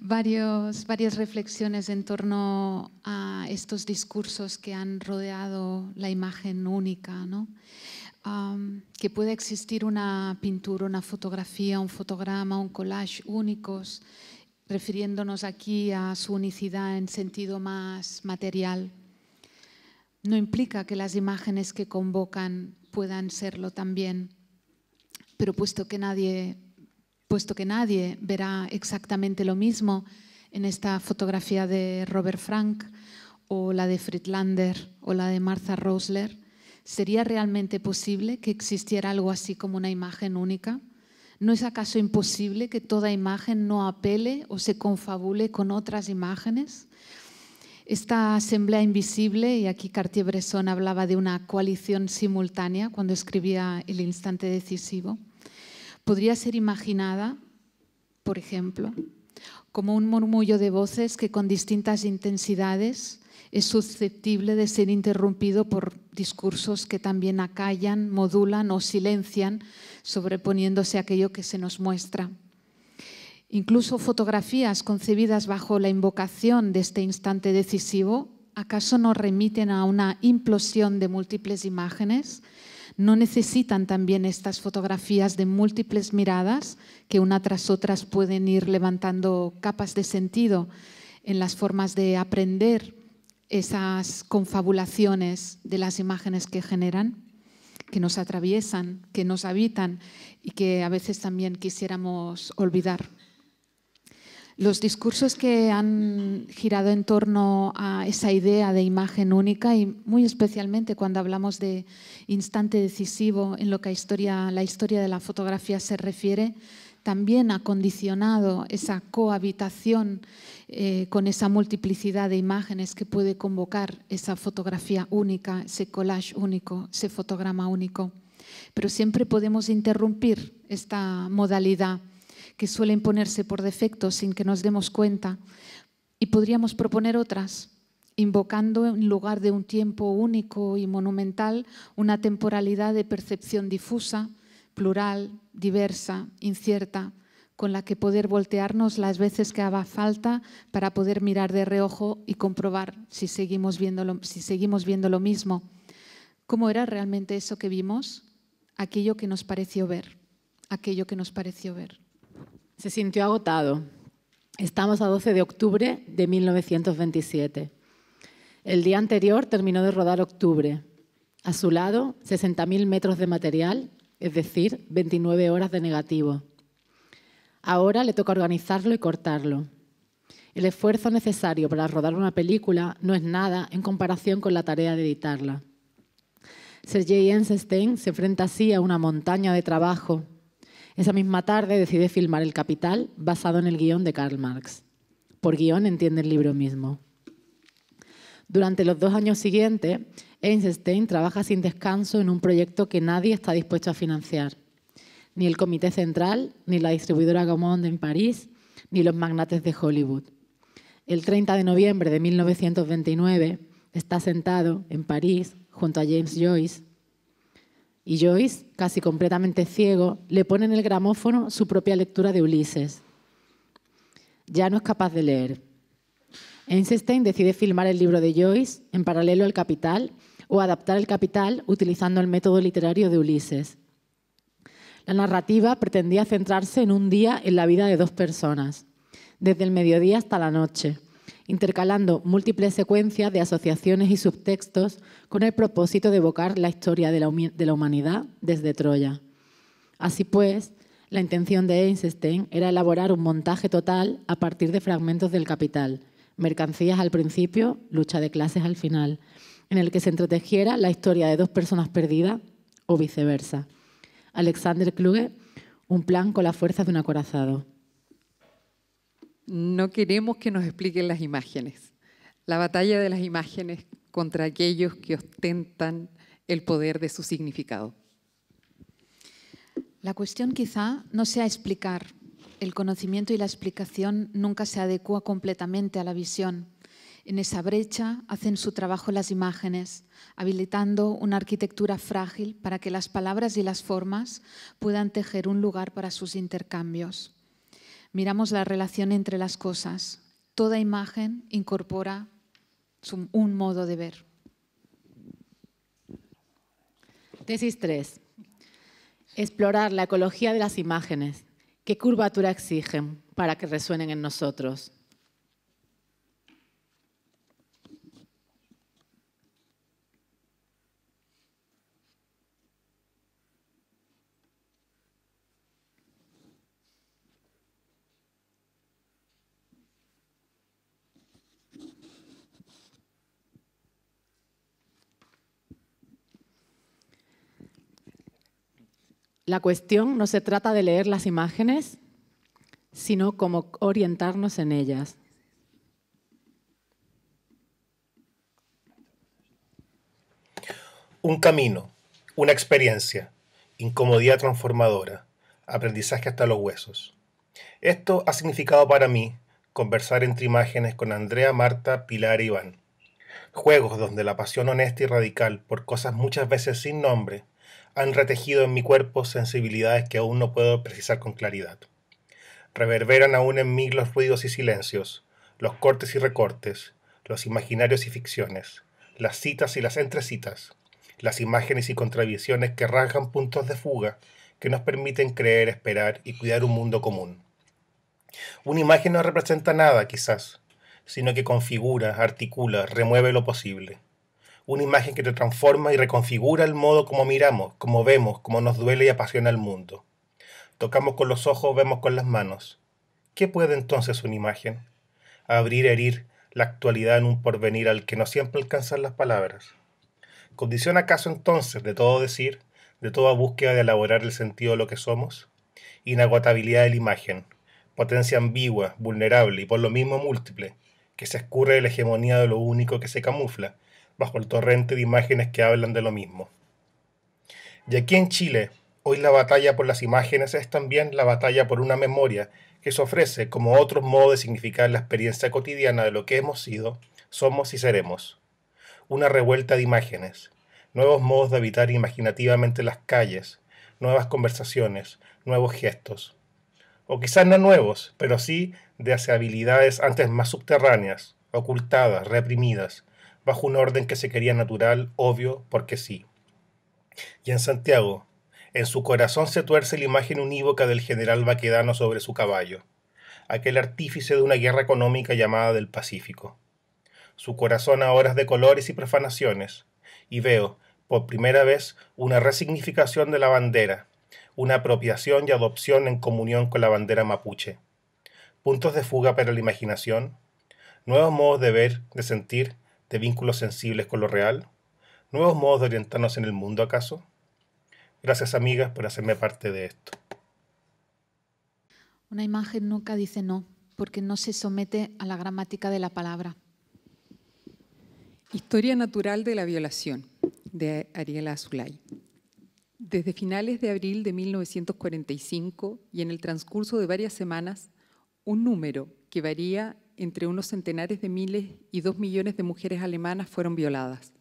varios, varias reflexiones en torno a estos discursos que han rodeado la imagen única, ¿no? que puede existir una pintura, una fotografía, un fotograma, un collage únicos, refiriéndonos aquí a su unicidad en sentido más material. No implica que las imágenes que convocan puedan serlo también, pero puesto que nadie puesto que nadie verá exactamente lo mismo en esta fotografía de Robert Frank o la de Friedlander o la de Martha Rosler, ¿sería realmente posible que existiera algo así como una imagen única? ¿No es acaso imposible que toda imagen no apele o se confabule con otras imágenes? Esta asamblea invisible, y aquí Cartier-Bresson hablaba de una coalición simultánea cuando escribía El instante decisivo, podría ser imaginada, por ejemplo, como un murmullo de voces que con distintas intensidades es susceptible de ser interrumpido por discursos que también acallan, modulan o silencian, sobreponiéndose a aquello que se nos muestra. Incluso fotografías concebidas bajo la invocación de este instante decisivo, ¿acaso nos remiten a una implosión de múltiples imágenes no necesitan también estas fotografías de múltiples miradas que una tras otras pueden ir levantando capas de sentido en las formas de aprender esas confabulaciones de las imágenes que generan, que nos atraviesan, que nos habitan y que a veces también quisiéramos olvidar. Los discursos que han girado en torno a esa idea de imagen única y muy especialmente cuando hablamos de instante decisivo en lo que a la historia de la fotografía se refiere, también ha condicionado esa cohabitación eh, con esa multiplicidad de imágenes que puede convocar esa fotografía única, ese collage único, ese fotograma único. Pero siempre podemos interrumpir esta modalidad que suelen ponerse por defecto sin que nos demos cuenta. Y podríamos proponer otras, invocando en lugar de un tiempo único y monumental, una temporalidad de percepción difusa, plural, diversa, incierta, con la que poder voltearnos las veces que haga falta para poder mirar de reojo y comprobar si seguimos viendo lo, si seguimos viendo lo mismo. ¿Cómo era realmente eso que vimos? Aquello que nos pareció ver, aquello que nos pareció ver se sintió agotado. Estamos a 12 de octubre de 1927. El día anterior terminó de rodar Octubre. A su lado, 60.000 metros de material, es decir, 29 horas de negativo. Ahora le toca organizarlo y cortarlo. El esfuerzo necesario para rodar una película no es nada en comparación con la tarea de editarla. Sergei Eisenstein se enfrenta así a una montaña de trabajo esa misma tarde decide filmar El Capital basado en el guión de Karl Marx. Por guión entiende el libro mismo. Durante los dos años siguientes, Einstein trabaja sin descanso en un proyecto que nadie está dispuesto a financiar. Ni el Comité Central, ni la distribuidora Gaumont en París, ni los magnates de Hollywood. El 30 de noviembre de 1929 está sentado en París junto a James Joyce y Joyce, casi completamente ciego, le pone en el gramófono su propia lectura de Ulises. Ya no es capaz de leer. Einstein decide filmar el libro de Joyce en paralelo al Capital o adaptar el Capital utilizando el método literario de Ulises. La narrativa pretendía centrarse en un día en la vida de dos personas, desde el mediodía hasta la noche, intercalando múltiples secuencias de asociaciones y subtextos con el propósito de evocar la historia de la, humanidad desde Troya. Así pues, la intención de Einstein era elaborar un montaje total a partir de fragmentos del capital, mercancías al principio, lucha de clases al final, en el que se entretejiera la historia de dos personas perdidas o viceversa. Alexander Kluge, un plan con la fuerza de un acorazado no queremos que nos expliquen las imágenes. La batalla de las imágenes contra aquellos que ostentan el poder de su significado. La cuestión quizá no sea explicar. El conocimiento y la explicación nunca se adecua completamente a la visión. En esa brecha hacen su trabajo las imágenes, habilitando una arquitectura frágil para que las palabras y las formas puedan tejer un lugar para sus intercambios miramos la relación entre las cosas. Toda imagen incorpora un modo de ver. Tesis 3. Explorar la ecología de las imágenes. ¿Qué curvatura exigen para que resuenen en nosotros? La cuestión no se trata de leer las imágenes, sino como orientarnos en ellas. Un camino, una experiencia, incomodidad transformadora, aprendizaje hasta los huesos. Esto ha significado para mí conversar entre imágenes con Andrea, Marta, Pilar y e Iván. Juegos donde la pasión honesta y radical por cosas muchas veces sin nombre han retejido en mi cuerpo sensibilidades que aún no puedo precisar con claridad. Reverberan aún en mí los ruidos y silencios, los cortes y recortes, los imaginarios y ficciones, las citas y las entrecitas, las imágenes y contradicciones que rasgan puntos de fuga que nos permiten creer, esperar y cuidar un mundo común. Una imagen no representa nada, quizás, sino que configura, articula, remueve lo posible una imagen que te transforma y reconfigura el modo como miramos, como vemos, como nos duele y apasiona el mundo. Tocamos con los ojos, vemos con las manos. ¿Qué puede entonces una imagen? Abrir, herir la actualidad en un porvenir al que no siempre alcanzan las palabras. ¿Condiciona acaso entonces de todo decir, de toda búsqueda de elaborar el sentido de lo que somos? Inagotabilidad de la imagen, potencia ambigua, vulnerable y por lo mismo múltiple, que se escurre de la hegemonía de lo único que se camufla, bajo el torrente de imágenes que hablan de lo mismo. Y aquí en Chile, hoy la batalla por las imágenes es también la batalla por una memoria que se ofrece como otro modo de significar la experiencia cotidiana de lo que hemos sido, somos y seremos. Una revuelta de imágenes, nuevos modos de habitar imaginativamente las calles, nuevas conversaciones, nuevos gestos. O quizás no nuevos, pero sí de hacia habilidades antes más subterráneas, ocultadas, reprimidas, bajo un orden que se quería natural, obvio, porque sí. Y en Santiago, en su corazón se tuerce la imagen unívoca del general vaquedano sobre su caballo, aquel artífice de una guerra económica llamada del Pacífico. Su corazón ahora es de colores y profanaciones, y veo, por primera vez, una resignificación de la bandera, una apropiación y adopción en comunión con la bandera mapuche. Puntos de fuga para la imaginación, nuevos modos de ver, de sentir, de vínculos sensibles con lo real? ¿Nuevos modos de orientarnos en el mundo acaso? Gracias amigas por hacerme parte de esto. Una imagen nunca dice no, porque no se somete a la gramática de la palabra. Historia natural de la violación, de Ariela Azulay. Desde finales de abril de 1945 y en el transcurso de varias semanas, un número que varía entre unos centenares de miles y dos millones de mujeres alemanas fueron violadas,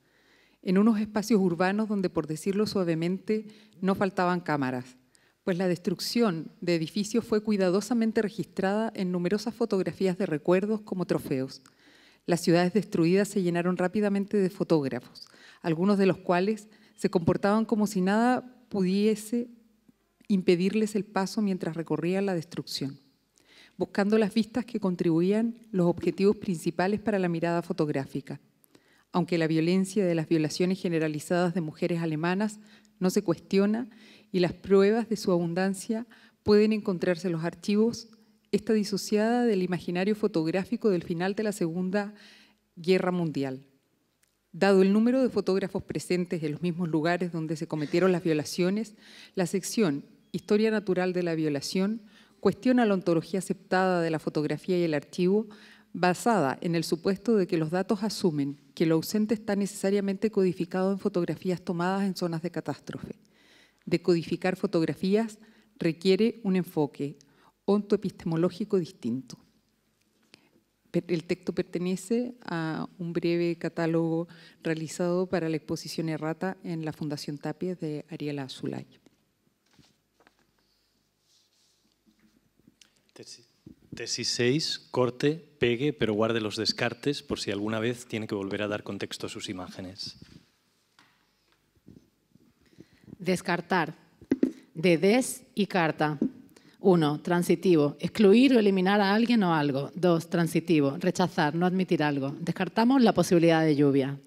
en unos espacios urbanos donde, por decirlo suavemente, no faltaban cámaras, pues la destrucción de edificios fue cuidadosamente registrada en numerosas fotografías de recuerdos como trofeos. Las ciudades destruidas se llenaron rápidamente de fotógrafos, algunos de los cuales se comportaban como si nada pudiese impedirles el paso mientras recorrían la destrucción buscando las vistas que contribuían los objetivos principales para la mirada fotográfica, aunque la violencia de las violaciones generalizadas de mujeres alemanas no se cuestiona y las pruebas de su abundancia pueden encontrarse en los archivos, está disociada del imaginario fotográfico del final de la Segunda Guerra Mundial. Dado el número de fotógrafos presentes en los mismos lugares donde se cometieron las violaciones, la sección Historia Natural de la Violación cuestiona la ontología aceptada de la fotografía y el archivo basada en el supuesto de que los datos asumen que lo ausente está necesariamente codificado en fotografías tomadas en zonas de catástrofe. Decodificar fotografías requiere un enfoque ontoepistemológico distinto. El texto pertenece a un breve catálogo realizado para la exposición errata en la Fundación Tapies de Ariela Azulay. Tesis, 6, corte, pegue, pero guarde los descartes por si alguna vez tiene que volver a dar contexto a sus imágenes. Descartar. De des y carta. 1. Transitivo. Excluir o eliminar a alguien o algo. 2. Transitivo. Rechazar, no admitir algo. Descartamos la posibilidad de lluvia.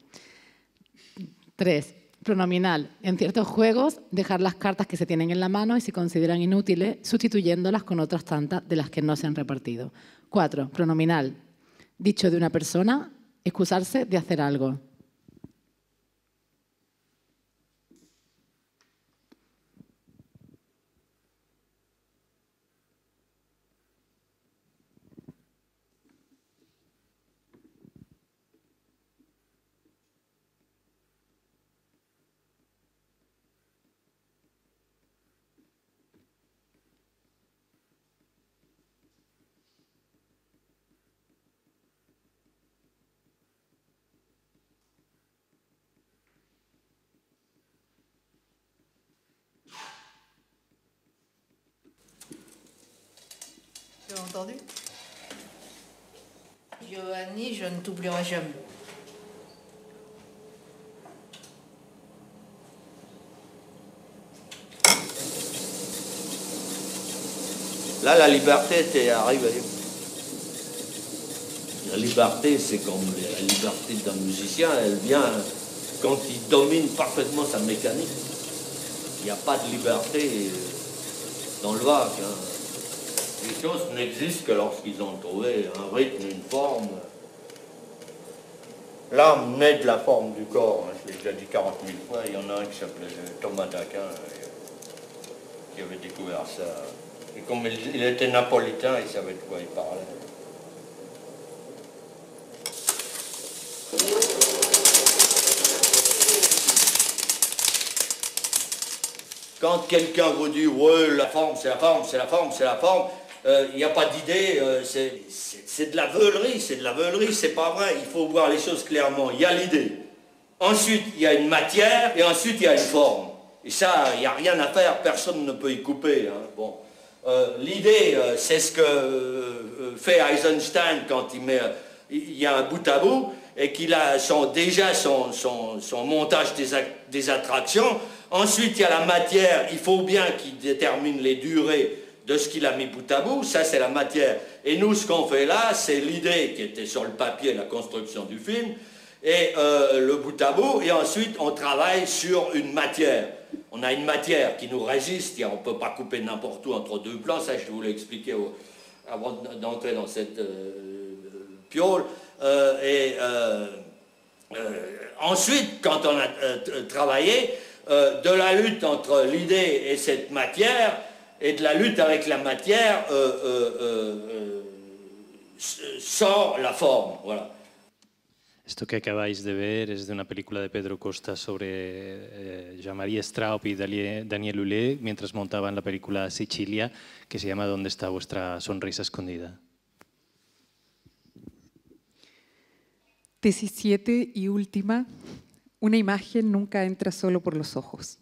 3 pronominal. En ciertos juegos, dejar las cartas que se tienen en la mano y se consideran inútiles, sustituyéndolas con otras tantas de las que no se han repartido. Cuatro, Pronominal. Dicho de una persona, excusarse de hacer algo. ne t'oublierai jamais. Là, la liberté était arrivée. La liberté, c'est comme la liberté d'un musicien, elle vient quand il domine parfaitement sa mécanique. Il n'y a pas de liberté dans le vague. Hein. Les choses n'existent que lorsqu'ils ont trouvé un rythme, une forme. L'âme naît de la forme du corps, hein, je l'ai déjà dit 40 000 fois, il y en a un qui s'appelait euh, Thomas d'Aquin, euh, qui avait découvert ça. Et comme il, il, était napolitain, il savait de quoi il parlait. Quand quelqu'un vous dit, ouais, la forme, c'est la forme, c'est la forme, c'est la forme, il euh, n'y a pas d'idée, euh, c'est de la veulerie, c'est de la veulerie, c'est pas vrai, il faut voir les choses clairement, il y a l'idée. Ensuite, il y a une matière, et ensuite, il y a une forme. Et ça, il n'y a rien à faire, personne ne peut y couper. Hein. Bon. Euh, l'idée, c'est ce que fait Eisenstein quand il met, il y a un bout à bout, et qu'il a son, déjà son, montage des, des attractions. Ensuite, il y a la matière, il faut bien qu'il détermine les durées de ce qu'il a mis bout à bout, ça c'est la matière. Et nous, ce qu'on fait là, c'est l'idée qui était sur le papier, la construction du film, et euh, le bout à bout, et ensuite on travaille sur une matière. On a une matière qui nous résiste, on ne peut pas couper n'importe où entre deux plans, ça je vous l'ai expliqué avant d'entrer dans cette euh, piole. Euh, et ensuite, quand on a travaillé, de la lutte entre l'idée et cette matière, de la la matière euh, euh, euh, la Esto que acabáis de ver es de una película de Pedro Costa sobre eh, Jean-Marie Straub y Daniel Hulé mientras montaban la película Sicilia, que se llama ¿Dónde está vuestra sonrisa escondida? 17 y última. Una imagen nunca entra solo por los ojos.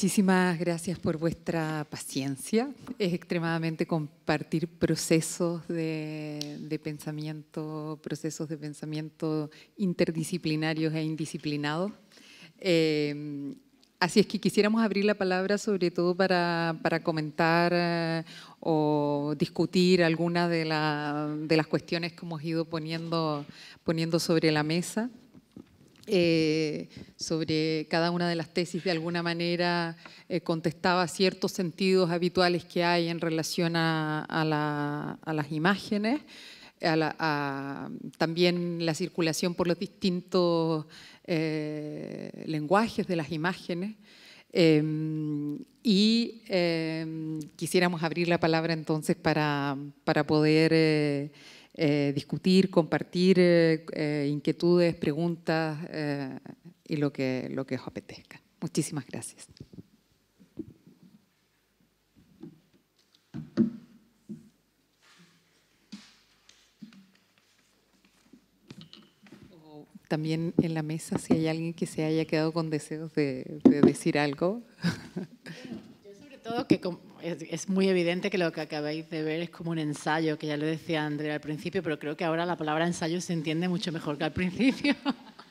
Muchísimas gracias por vuestra paciencia. Es extremadamente compartir procesos de, pensamiento, procesos de pensamiento interdisciplinarios e indisciplinados. Eh, así es que quisiéramos abrir la palabra sobre todo para, comentar eh, o discutir algunas de, las cuestiones que hemos ido poniendo sobre la mesa. Eh, sobre cada una de las tesis de alguna manera eh, contestaba ciertos sentidos habituales que hay en relación a, las imágenes, también la circulación por los distintos eh, lenguajes de las imágenes. Em, y em, quisiéramos abrir la palabra entonces para, para poder eh, discutir, compartir eh, eh, inquietudes, preguntas y lo que, lo que os apetezca. Muchísimas gracias. también en la mesa si hay alguien que se haya quedado con deseos de, decir algo. yo sobre todo que es, muy evidente que lo que acabáis de ver es como un ensayo, que ya lo decía Andrea al principio, pero creo que ahora la palabra ensayo se entiende mucho mejor que al principio. [LAUGHS]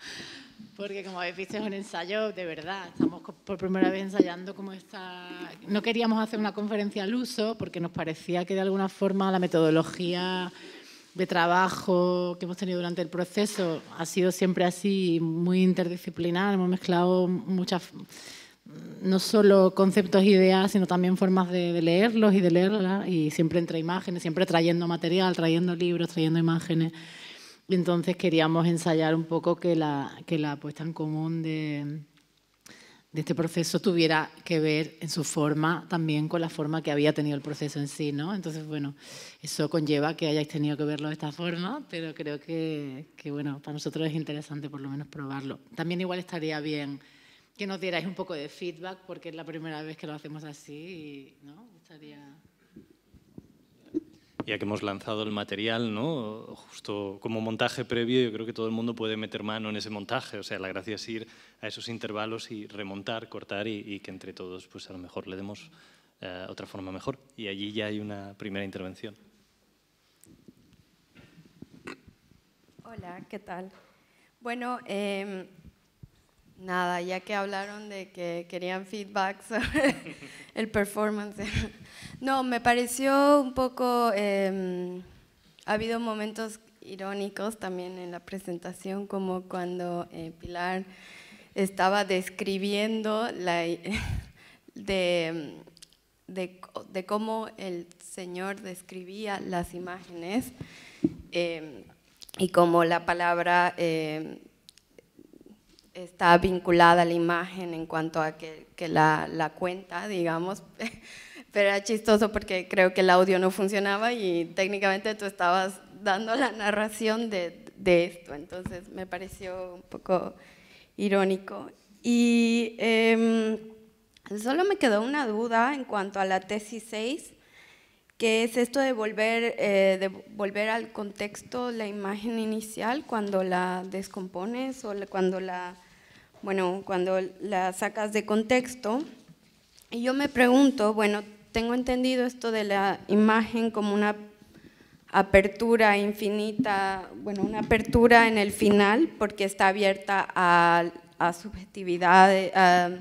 Porque como habéis visto es un ensayo de verdad. Estamos por primera vez ensayando como está. No queríamos hacer una conferencia al uso porque nos parecía que de alguna forma la metodología de trabajo que hemos tenido durante el proceso ha sido siempre así, muy interdisciplinar. Hemos mezclado muchas no solo conceptos, e ideas, sino también formas de, leerlos y de leerlas, y siempre entre imágenes, siempre trayendo material, trayendo libros, trayendo imágenes. entonces queríamos ensayar un poco que la, que puesta en común de, este proceso tuviera que ver en su forma también con la forma que había tenido el proceso en sí, Entonces, bueno, eso conlleva que hayáis tenido que verlo de esta forma, pero creo que, que bueno, para nosotros es interesante por lo menos probarlo. También igual estaría bien que nos dierais un poco de feedback, porque es la primera vez que lo hacemos así y ¿no? Gustaría. Ya que hemos lanzado el material, ¿no? justo como montaje previo, yo creo que todo el mundo puede meter mano en ese montaje. O sea, la gracia es ir a esos intervalos y remontar, cortar y, que entre todos, pues a lo mejor le demos eh, otra forma mejor. Y allí ya hay una primera intervención. Hola, ¿qué tal? Bueno, em, Nada, ya que hablaron de que querían feedback sobre [LAUGHS] el performance. No, me pareció un poco... Em, ha habido momentos irónicos también en la presentación, como cuando eh, Pilar estaba describiendo [LAUGHS] de, cómo el Señor describía las imágenes em, y cómo la palabra em, está vinculada a la imagen en cuanto a que, la, cuenta, [LAUGHS] digamos, [LAUGHS] pero era chistoso porque creo que el audio no funcionaba y técnicamente tú estabas dando la narración de, esto, entonces me pareció un poco irónico. Y em, solo me quedó una duda en cuanto a la tesis 6 que es esto de volver, eh, de volver al contexto la imagen inicial cuando la descompones o cuando la, bueno, cuando la sacas de contexto. Y yo me pregunto, bueno, tengo entendido esto de la imagen como una apertura infinita, bueno, una apertura en el final porque está abierta a, a subjetividad, a,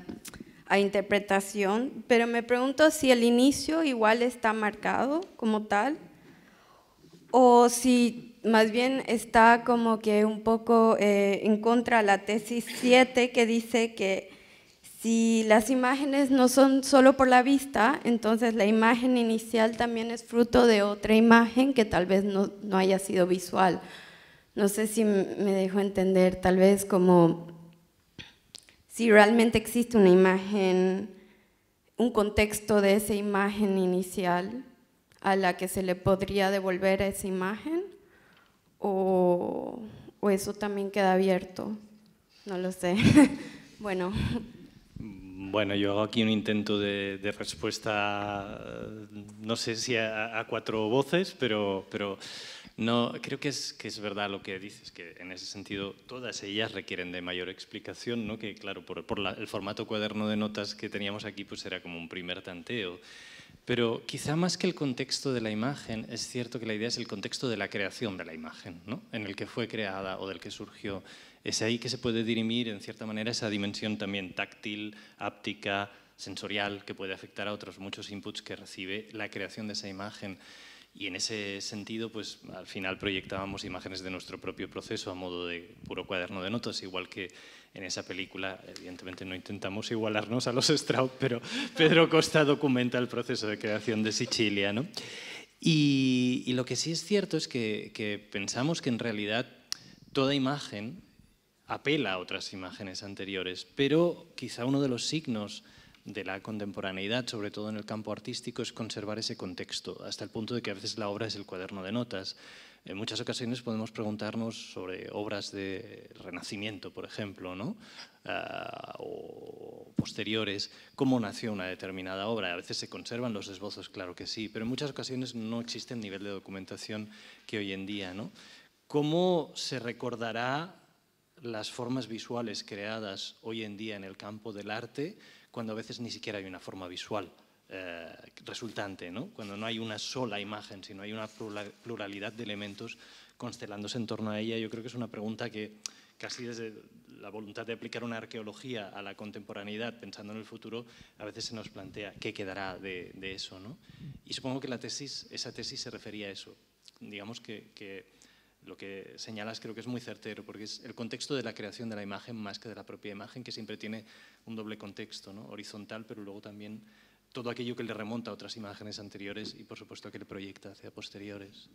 a interpretación, pero me pregunto si el inicio igual está marcado como tal o si más bien está como que un poco eh, en contra la tesis 7 que dice que si las imágenes no son solo por la vista, entonces la imagen inicial también es fruto de otra imagen que tal vez no, no haya sido visual. No sé si me dejo entender, tal vez como si realmente existe una imagen, un contexto de esa imagen inicial a la que se le podría devolver esa imagen o, eso también queda abierto. No lo sé. [LAUGHS] bueno. Bueno, yo hago aquí un intento de, respuesta, no sé si a, a, cuatro voces, pero, pero no, creo que es, verdad lo que dices, que en ese sentido todas ellas requieren de mayor explicación, que claro, por, el formato cuaderno de notas que teníamos aquí pues era como un primer tanteo, pero quizá más que el contexto de la imagen, es cierto que la idea es el contexto de la creación de la imagen, ¿no? en el que fue creada o del que surgió. Es ahí que se puede dirimir en cierta manera esa dimensión también táctil, áptica, sensorial, que puede afectar a otros muchos inputs que recibe la creación de esa imagen. Y en ese sentido, pues al final proyectábamos imágenes de nuestro propio proceso a modo de puro cuaderno de notas, igual que en esa película, evidentemente no intentamos igualarnos a los Straub, pero Pedro Costa documenta el proceso de creación de Sicilia, ¿no? Y, lo que sí es cierto es que, que pensamos que en realidad toda imagen apela a otras imágenes anteriores, pero quizá uno de los signos de la contemporaneidad, sobre todo en el campo artístico, es conservar ese contexto, hasta el punto de que a veces la obra es el cuaderno de notas. En muchas ocasiones podemos preguntarnos sobre obras de Renacimiento, por ejemplo, ¿no? Ah, o posteriores, cómo nació una determinada obra. A veces se conservan los esbozos, claro que sí, pero en muchas ocasiones no existe el nivel de documentación que hoy en día. ¿no? ¿Cómo se recordará las formas visuales creadas hoy en día en el campo del arte cuando a veces ni siquiera hay una forma visual eh, resultante, ¿no? cuando no hay una sola imagen, sino hay una pluralidad de elementos constelándose en torno a ella. Yo creo que es una pregunta que casi desde la voluntad de aplicar una arqueología a la contemporaneidad, pensando en el futuro, a veces se nos plantea qué quedará de, de eso. ¿no? Y supongo que la tesis, esa tesis se refería a eso. Digamos que, que lo que señalas creo que es muy certero, porque es el contexto de la creación de la imagen más que de la propia imagen, que siempre tiene un doble contexto, ¿no? horizontal, pero luego también todo aquello que le remonta a otras imágenes anteriores y por supuesto que le proyecta hacia posteriores.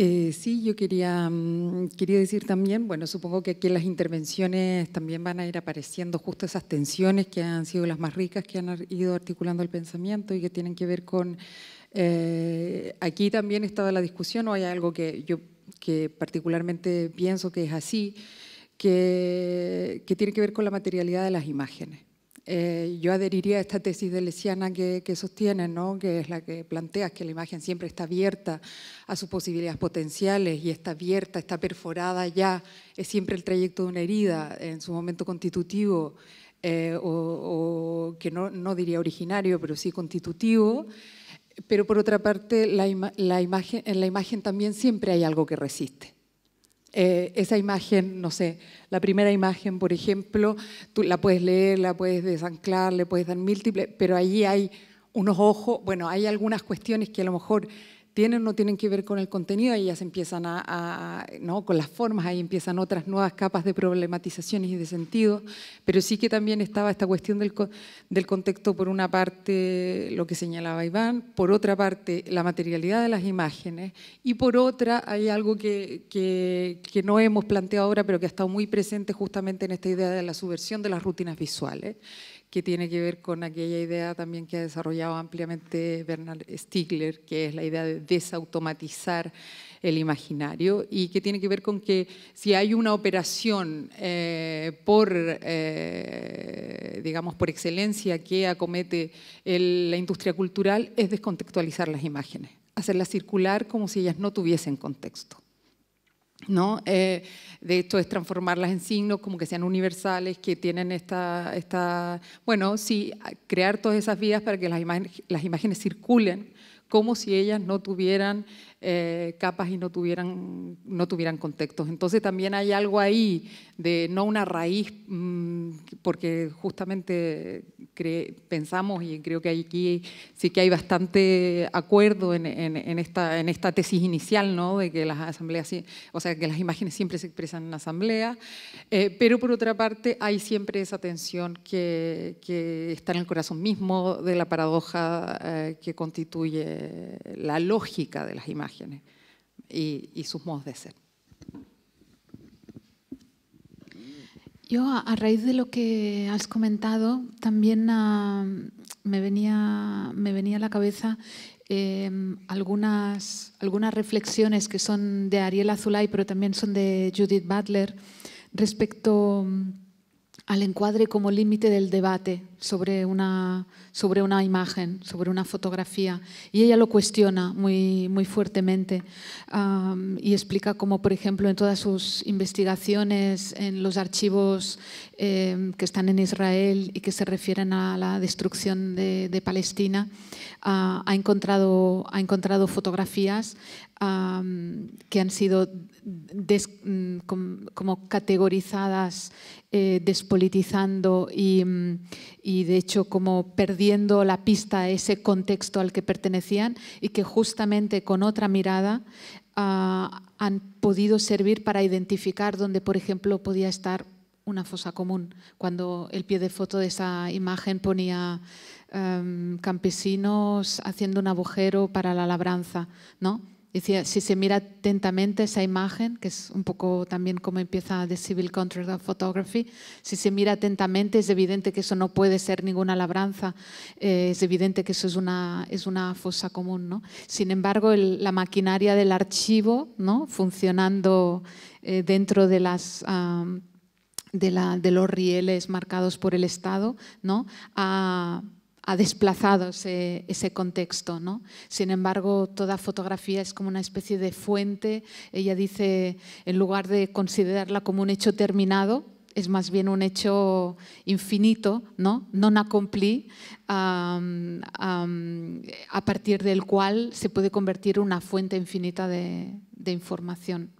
Eh, sí, yo quería, mm, quería decir también, bueno, supongo que aquí en las intervenciones también van a ir apareciendo justo esas tensiones que han sido las más ricas, que han ido articulando el pensamiento y que tienen que ver con eh, aquí también estaba la discusión, o hay algo que yo que particularmente pienso que es así, que, que tiene que ver con la materialidad de las imágenes. Eh, yo adheriría a esta tesis de Lesiana que, que sostiene, ¿no? que es la que planteas que la imagen siempre está abierta a sus posibilidades potenciales y está abierta, está perforada ya, es siempre el trayecto de una herida en su momento constitutivo, eh, o, o, que no, no, diría originario, pero sí constitutivo pero por otra parte la, la, imagen, en la imagen también siempre hay algo que resiste. Eh, esa imagen, no sé, la primera imagen, por ejemplo, tú la puedes leer, la puedes desanclar, le puedes dar múltiples, pero allí hay unos ojos, bueno, hay algunas cuestiones que a lo mejor tienen no tienen que ver con el contenido, ahí ya se empiezan a, ¿no? con las formas, ahí empiezan otras nuevas capas de problematizaciones y de sentido, pero sí que también estaba esta cuestión del, contexto, por una parte lo que señalaba Iván, por otra parte la materialidad de las imágenes y por otra hay algo que, que no hemos planteado ahora, pero que ha estado muy presente justamente en esta idea de la subversión de las rutinas visuales que tiene que ver con aquella idea también que ha desarrollado ampliamente Bernard Stiegler, que es la idea de desautomatizar el imaginario y que tiene que ver con que si hay una operación eh, por, eh, digamos, por excelencia que acomete la industria cultural es descontextualizar las imágenes, hacerlas circular como si ellas no tuviesen contexto. ¿no? Eh, de esto es transformarlas en signos como que sean universales, que tienen esta, esta bueno, sí, crear todas esas vías para que las, las imágenes circulen como si ellas no tuvieran eh, capas y no tuvieran, no tuvieran contextos. Entonces también hay algo ahí de no una raíz, mm, porque justamente pensamos y creo que aquí sí que hay bastante acuerdo en, esta, en esta tesis inicial, ¿no? de que las asambleas, o sea, que las imágenes siempre se expresan en asamblea, eh, pero por otra parte hay siempre esa tensión que, está en el corazón mismo de la paradoja eh, que constituye la lógica de las imágenes y, sus modos de ser. Yo, a raíz de lo que has comentado, también ah, me, venía, me venía a la cabeza em, algunas, algunas reflexiones que son de Ariel Azulay, pero también son de Judith Butler, respecto al encuadre como límite del debate sobre una, sobre una imagen, sobre una fotografía. Y ella lo cuestiona muy, muy fuertemente y explica cómo, por ejemplo, en todas sus investigaciones, en los archivos em, que están en Israel y que se refieren a la destrucción de, Palestina, ah, ha, encontrado, ha encontrado fotografías que han sido como categorizadas, eh, despolitizando mm, y, de hecho como perdiendo la pista a ese contexto al que pertenecían y que justamente con otra mirada ah, han podido servir para identificar dónde, por ejemplo, podía estar una fosa común. Cuando el pie de foto de esa imagen ponía campesinos haciendo un agujero para la labranza, ¿no? Decía, si se mira atentamente esa imagen, que es un poco también como empieza The Civil Contract of Photography, si se mira atentamente es evidente que eso no puede ser ninguna labranza, eh, es evidente que eso es una, es una fosa común. ¿no? Sin embargo, la maquinaria del archivo ¿no? funcionando eh, dentro de las... de, la, de, los rieles marcados por el Estado, ¿no? Ah, ha desplazado ese, contexto. ¿no? Sin embargo, toda fotografía es como una especie de fuente. Ella dice, en lugar de considerarla como un hecho terminado, es más bien un hecho infinito, ¿no? non accompli, a partir del cual se puede convertir en una fuente infinita de, información.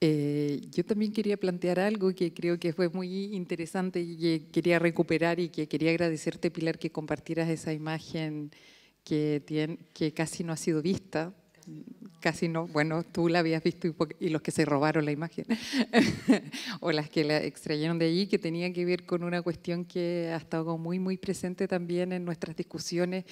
Eh, yo también quería plantear algo que creo que fue muy interesante y que quería recuperar y que quería agradecerte, Pilar, que compartieras esa imagen que, que casi no ha sido vista. Casi no, bueno, tú la habías visto y, los que se robaron la imagen, [LAUGHS] o las que la extrayeron de allí, que tenía que ver con una cuestión que ha estado muy, muy presente también en nuestras discusiones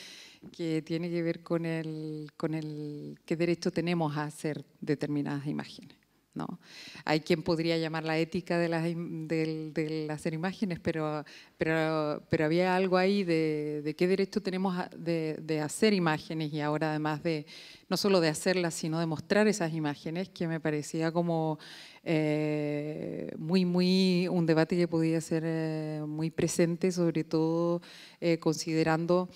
que tiene que ver con el, con el qué derecho tenemos a hacer determinadas imágenes. ¿no? Hay quien podría llamar la ética de, las, de, hacer imágenes, pero, pero, pero, había algo ahí de, qué derecho tenemos de, hacer imágenes y ahora además de no solo de hacerlas, sino de mostrar esas imágenes, que me parecía como eh, muy, muy un debate que podía ser eh, muy presente, sobre todo eh, considerando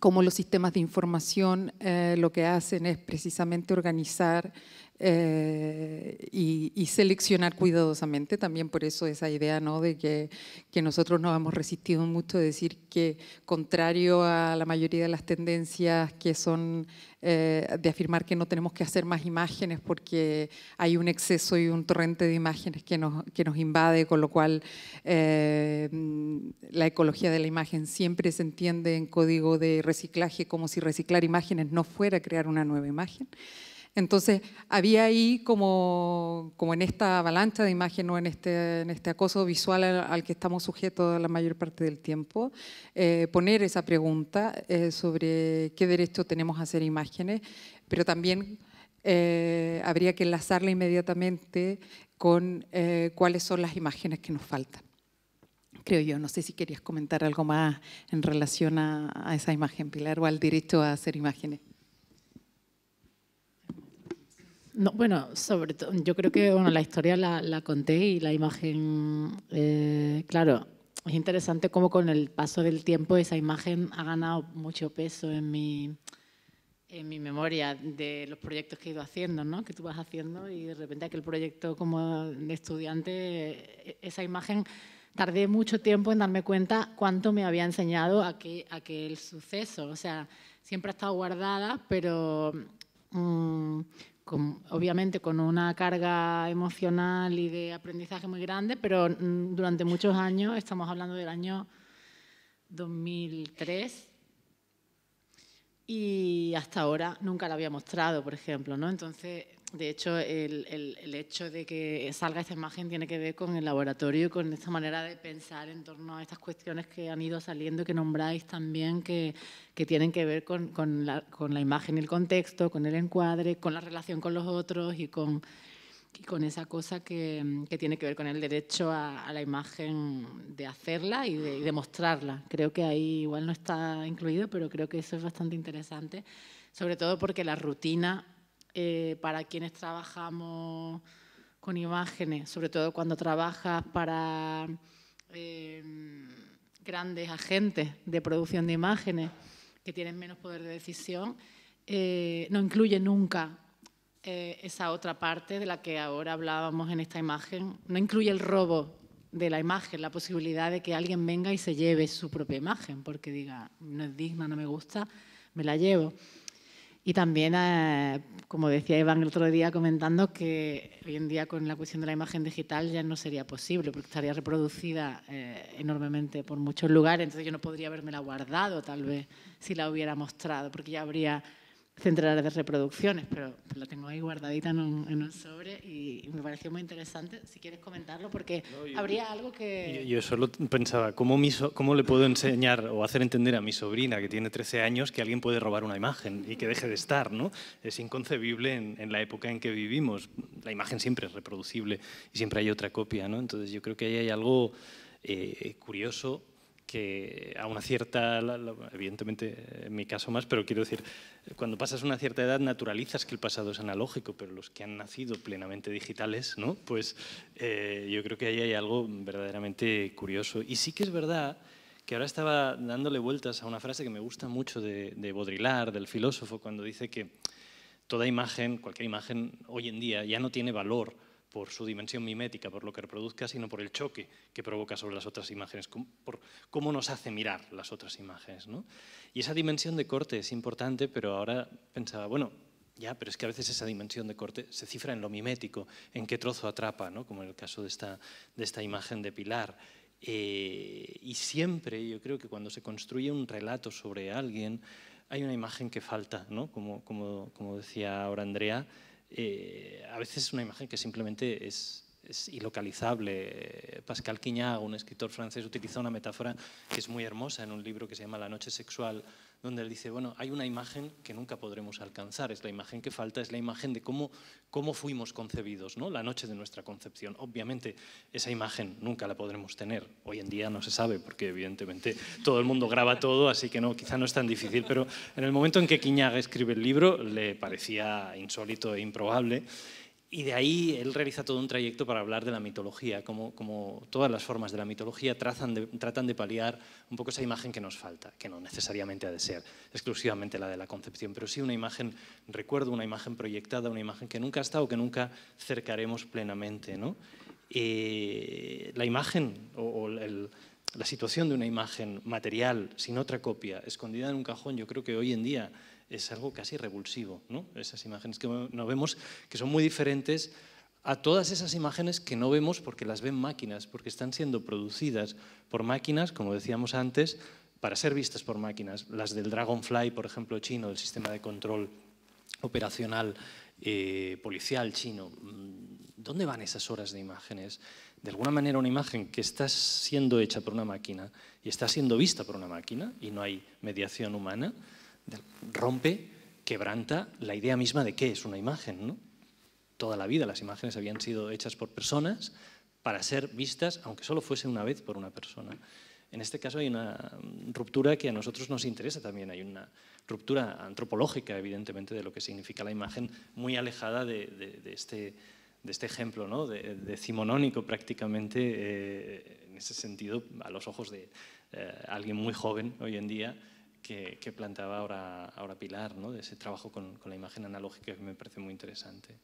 cómo los sistemas de información eh, lo que hacen es precisamente organizar eh, y, seleccionar cuidadosamente, también por eso esa idea ¿no? de que, que, nosotros nos hemos resistido mucho a decir que contrario a la mayoría de las tendencias que son eh, de afirmar que no tenemos que hacer más imágenes porque hay un exceso y un torrente de imágenes que nos, que nos invade, con lo cual eh, la ecología de la imagen siempre se entiende en código de reciclaje como si reciclar imágenes no fuera crear una nueva imagen. Entonces, había ahí como, en esta avalancha de imagen o este, en este, acoso visual al, que estamos sujetos la mayor parte del tiempo, eh, poner esa pregunta eh, sobre qué derecho tenemos a hacer imágenes, pero también eh, habría que enlazarla inmediatamente con cuáles son las imágenes que nos faltan creo yo. No sé si querías comentar algo más en relación a, esa imagen, Pilar, o al derecho a hacer imágenes bueno, sobre todo, yo creo que bueno, la historia la, conté y la imagen, eh, claro, es interesante cómo con el paso del tiempo esa imagen ha ganado mucho peso en mi, en mi memoria de los proyectos que he ido haciendo, ¿no? que tú vas haciendo y de repente aquel proyecto como de estudiante, e-, e-, esa imagen tardé mucho tiempo en darme cuenta cuánto me había enseñado aquel, aquel suceso. O sea, siempre ha estado guardada, pero mm, obviamente con una carga emocional y de aprendizaje muy grande, pero mm, durante muchos años, estamos hablando del año 2003, y hasta ahora nunca la había mostrado, por ejemplo, ¿no? Entonces de hecho, el, hecho de que salga esta imagen tiene que ver con el laboratorio con esta manera de pensar en torno a estas cuestiones que han ido saliendo que nombráis también, que, tienen que ver con, la, imagen y el contexto, con el encuadre, con la relación con los otros y con, esa cosa que, tiene que ver con el derecho a, la imagen de hacerla y de mostrarla. Creo que ahí igual no está incluido, pero creo que eso es bastante interesante, sobre todo porque la rutina eh, para quienes trabajamos con imágenes, sobre todo cuando trabajas para em, grandes agentes de producción de imágenes que tienen menos poder de decisión, eh, no incluye nunca eh, esa otra parte de la que ahora hablábamos en esta imagen, no incluye el robo de la imagen, la posibilidad de que alguien venga y se lleve su propia imagen, porque diga, no es digna, no me gusta, me la llevo. Y también, eh, como decía Iván el otro día comentando, que hoy en día con la cuestión de la imagen digital ya no sería posible, porque estaría reproducida eh, enormemente por muchos lugares, entonces yo no podría haberme la guardado tal vez si la hubiera mostrado, porque ya habría central de reproducciones, pero la tengo ahí guardadita en un, sobre y me pareció muy interesante. Si quieres comentarlo, porque habría algo que... Yo, solo pensaba, ¿cómo, le puedo enseñar o hacer entender a mi sobrina, que tiene 13 años, que alguien puede robar una imagen y que deje de estar? ¿no? Es inconcebible en, la época en que vivimos. La imagen siempre es reproducible y siempre hay otra copia. ¿no? Entonces yo creo que ahí hay algo eh, curioso que a una cierta, evidentemente en mi caso más, pero quiero decir, cuando pasas una cierta edad naturalizas que el pasado es analógico, pero los que han nacido plenamente digitales, ¿no? pues eh, yo creo que ahí hay algo verdaderamente curioso. Y sí que es verdad que ahora estaba dándole vueltas a una frase que me gusta mucho de, de Baudrillard, del filósofo, cuando dice que toda imagen, cualquier imagen hoy en día ya no tiene valor por su dimensión mimética, por lo que reproduzca, sino por el choque que provoca sobre las otras imágenes, por cómo nos hace mirar las otras imágenes. Y esa dimensión de corte es importante, pero ahora pensaba, bueno, ya, pero es que a veces esa dimensión de corte se cifra en lo mimético, en qué trozo atrapa, ¿no? como en el caso de esta, de esta imagen de Pilar. Eh, y siempre yo creo que cuando se construye un relato sobre alguien, hay una imagen que falta, ¿no? como, como, como decía ahora Andrea, eh, a veces es una imagen que simplemente es es ilocalizable. Pascal Quiñaga, un escritor francés, utiliza una metáfora que es muy hermosa en un libro que se llama La noche sexual, donde él dice, bueno, hay una imagen que nunca podremos alcanzar, es la imagen que falta, es la imagen de cómo, fuimos concebidos, ¿no? la noche de nuestra concepción. Obviamente esa imagen nunca la podremos tener, hoy en día no se sabe, porque evidentemente todo el mundo graba todo, así que no, quizá no es tan difícil, pero en el momento en que Quiñaga escribe el libro le parecía insólito e improbable, y de ahí él realiza todo un trayecto para hablar de la mitología, como, todas las formas de la mitología tratan de paliar un poco esa imagen que nos falta, que no necesariamente ha de ser exclusivamente la de la concepción, pero sí una imagen, recuerdo, una imagen proyectada, una imagen que nunca ha estado, que nunca cercaremos plenamente. ¿no? Eh, la imagen o, la situación de una imagen material, sin otra copia, escondida en un cajón, yo creo que hoy en día es algo casi revulsivo. ¿no? Esas imágenes que no vemos, que son muy diferentes a todas esas imágenes que no vemos porque las ven máquinas, porque están siendo producidas por máquinas, como decíamos antes, para ser vistas por máquinas. Las del Dragonfly, por ejemplo, chino, el sistema de control operacional eh, policial chino. Mm, ¿Dónde van esas horas de imágenes? De alguna manera una imagen que está siendo hecha por una máquina y está siendo vista por una máquina y no hay mediación humana, rompe, quebranta la idea misma de qué es una imagen. Toda la vida las imágenes habían sido hechas por personas para ser vistas, aunque solo fuese una vez por una persona. En este caso hay una ruptura que a nosotros nos interesa también, hay una ruptura antropológica, evidentemente, de lo que significa la imagen, muy alejada de, este, este, ejemplo ¿no? decimonónico prácticamente, eh, en ese sentido, a los ojos de eh, alguien muy joven hoy en día, que, planteaba ahora, ahora Pilar, ¿no? de ese trabajo con, con la imagen analógica que me parece muy interesante.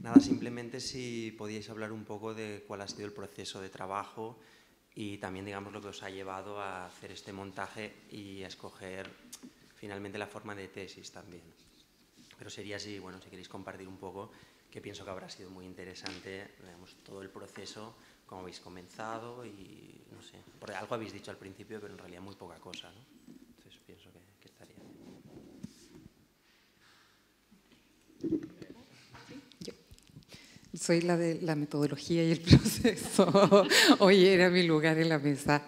Nada, simplemente si podíais hablar un poco de cuál ha sido el proceso de trabajo y también, digamos, lo que os ha llevado a hacer este montaje y a escoger finalmente la forma de tesis también. Pero sería así, bueno, si queréis compartir un poco, que pienso que habrá sido muy interesante todo el proceso, cómo habéis comenzado y no sé, algo habéis dicho al principio, pero en realidad muy poca cosa, ¿no? Entonces pienso que, que estaría bien. Soy la de la metodología y el [LAUGHS] proceso. Hoy era mi lugar en la mesa.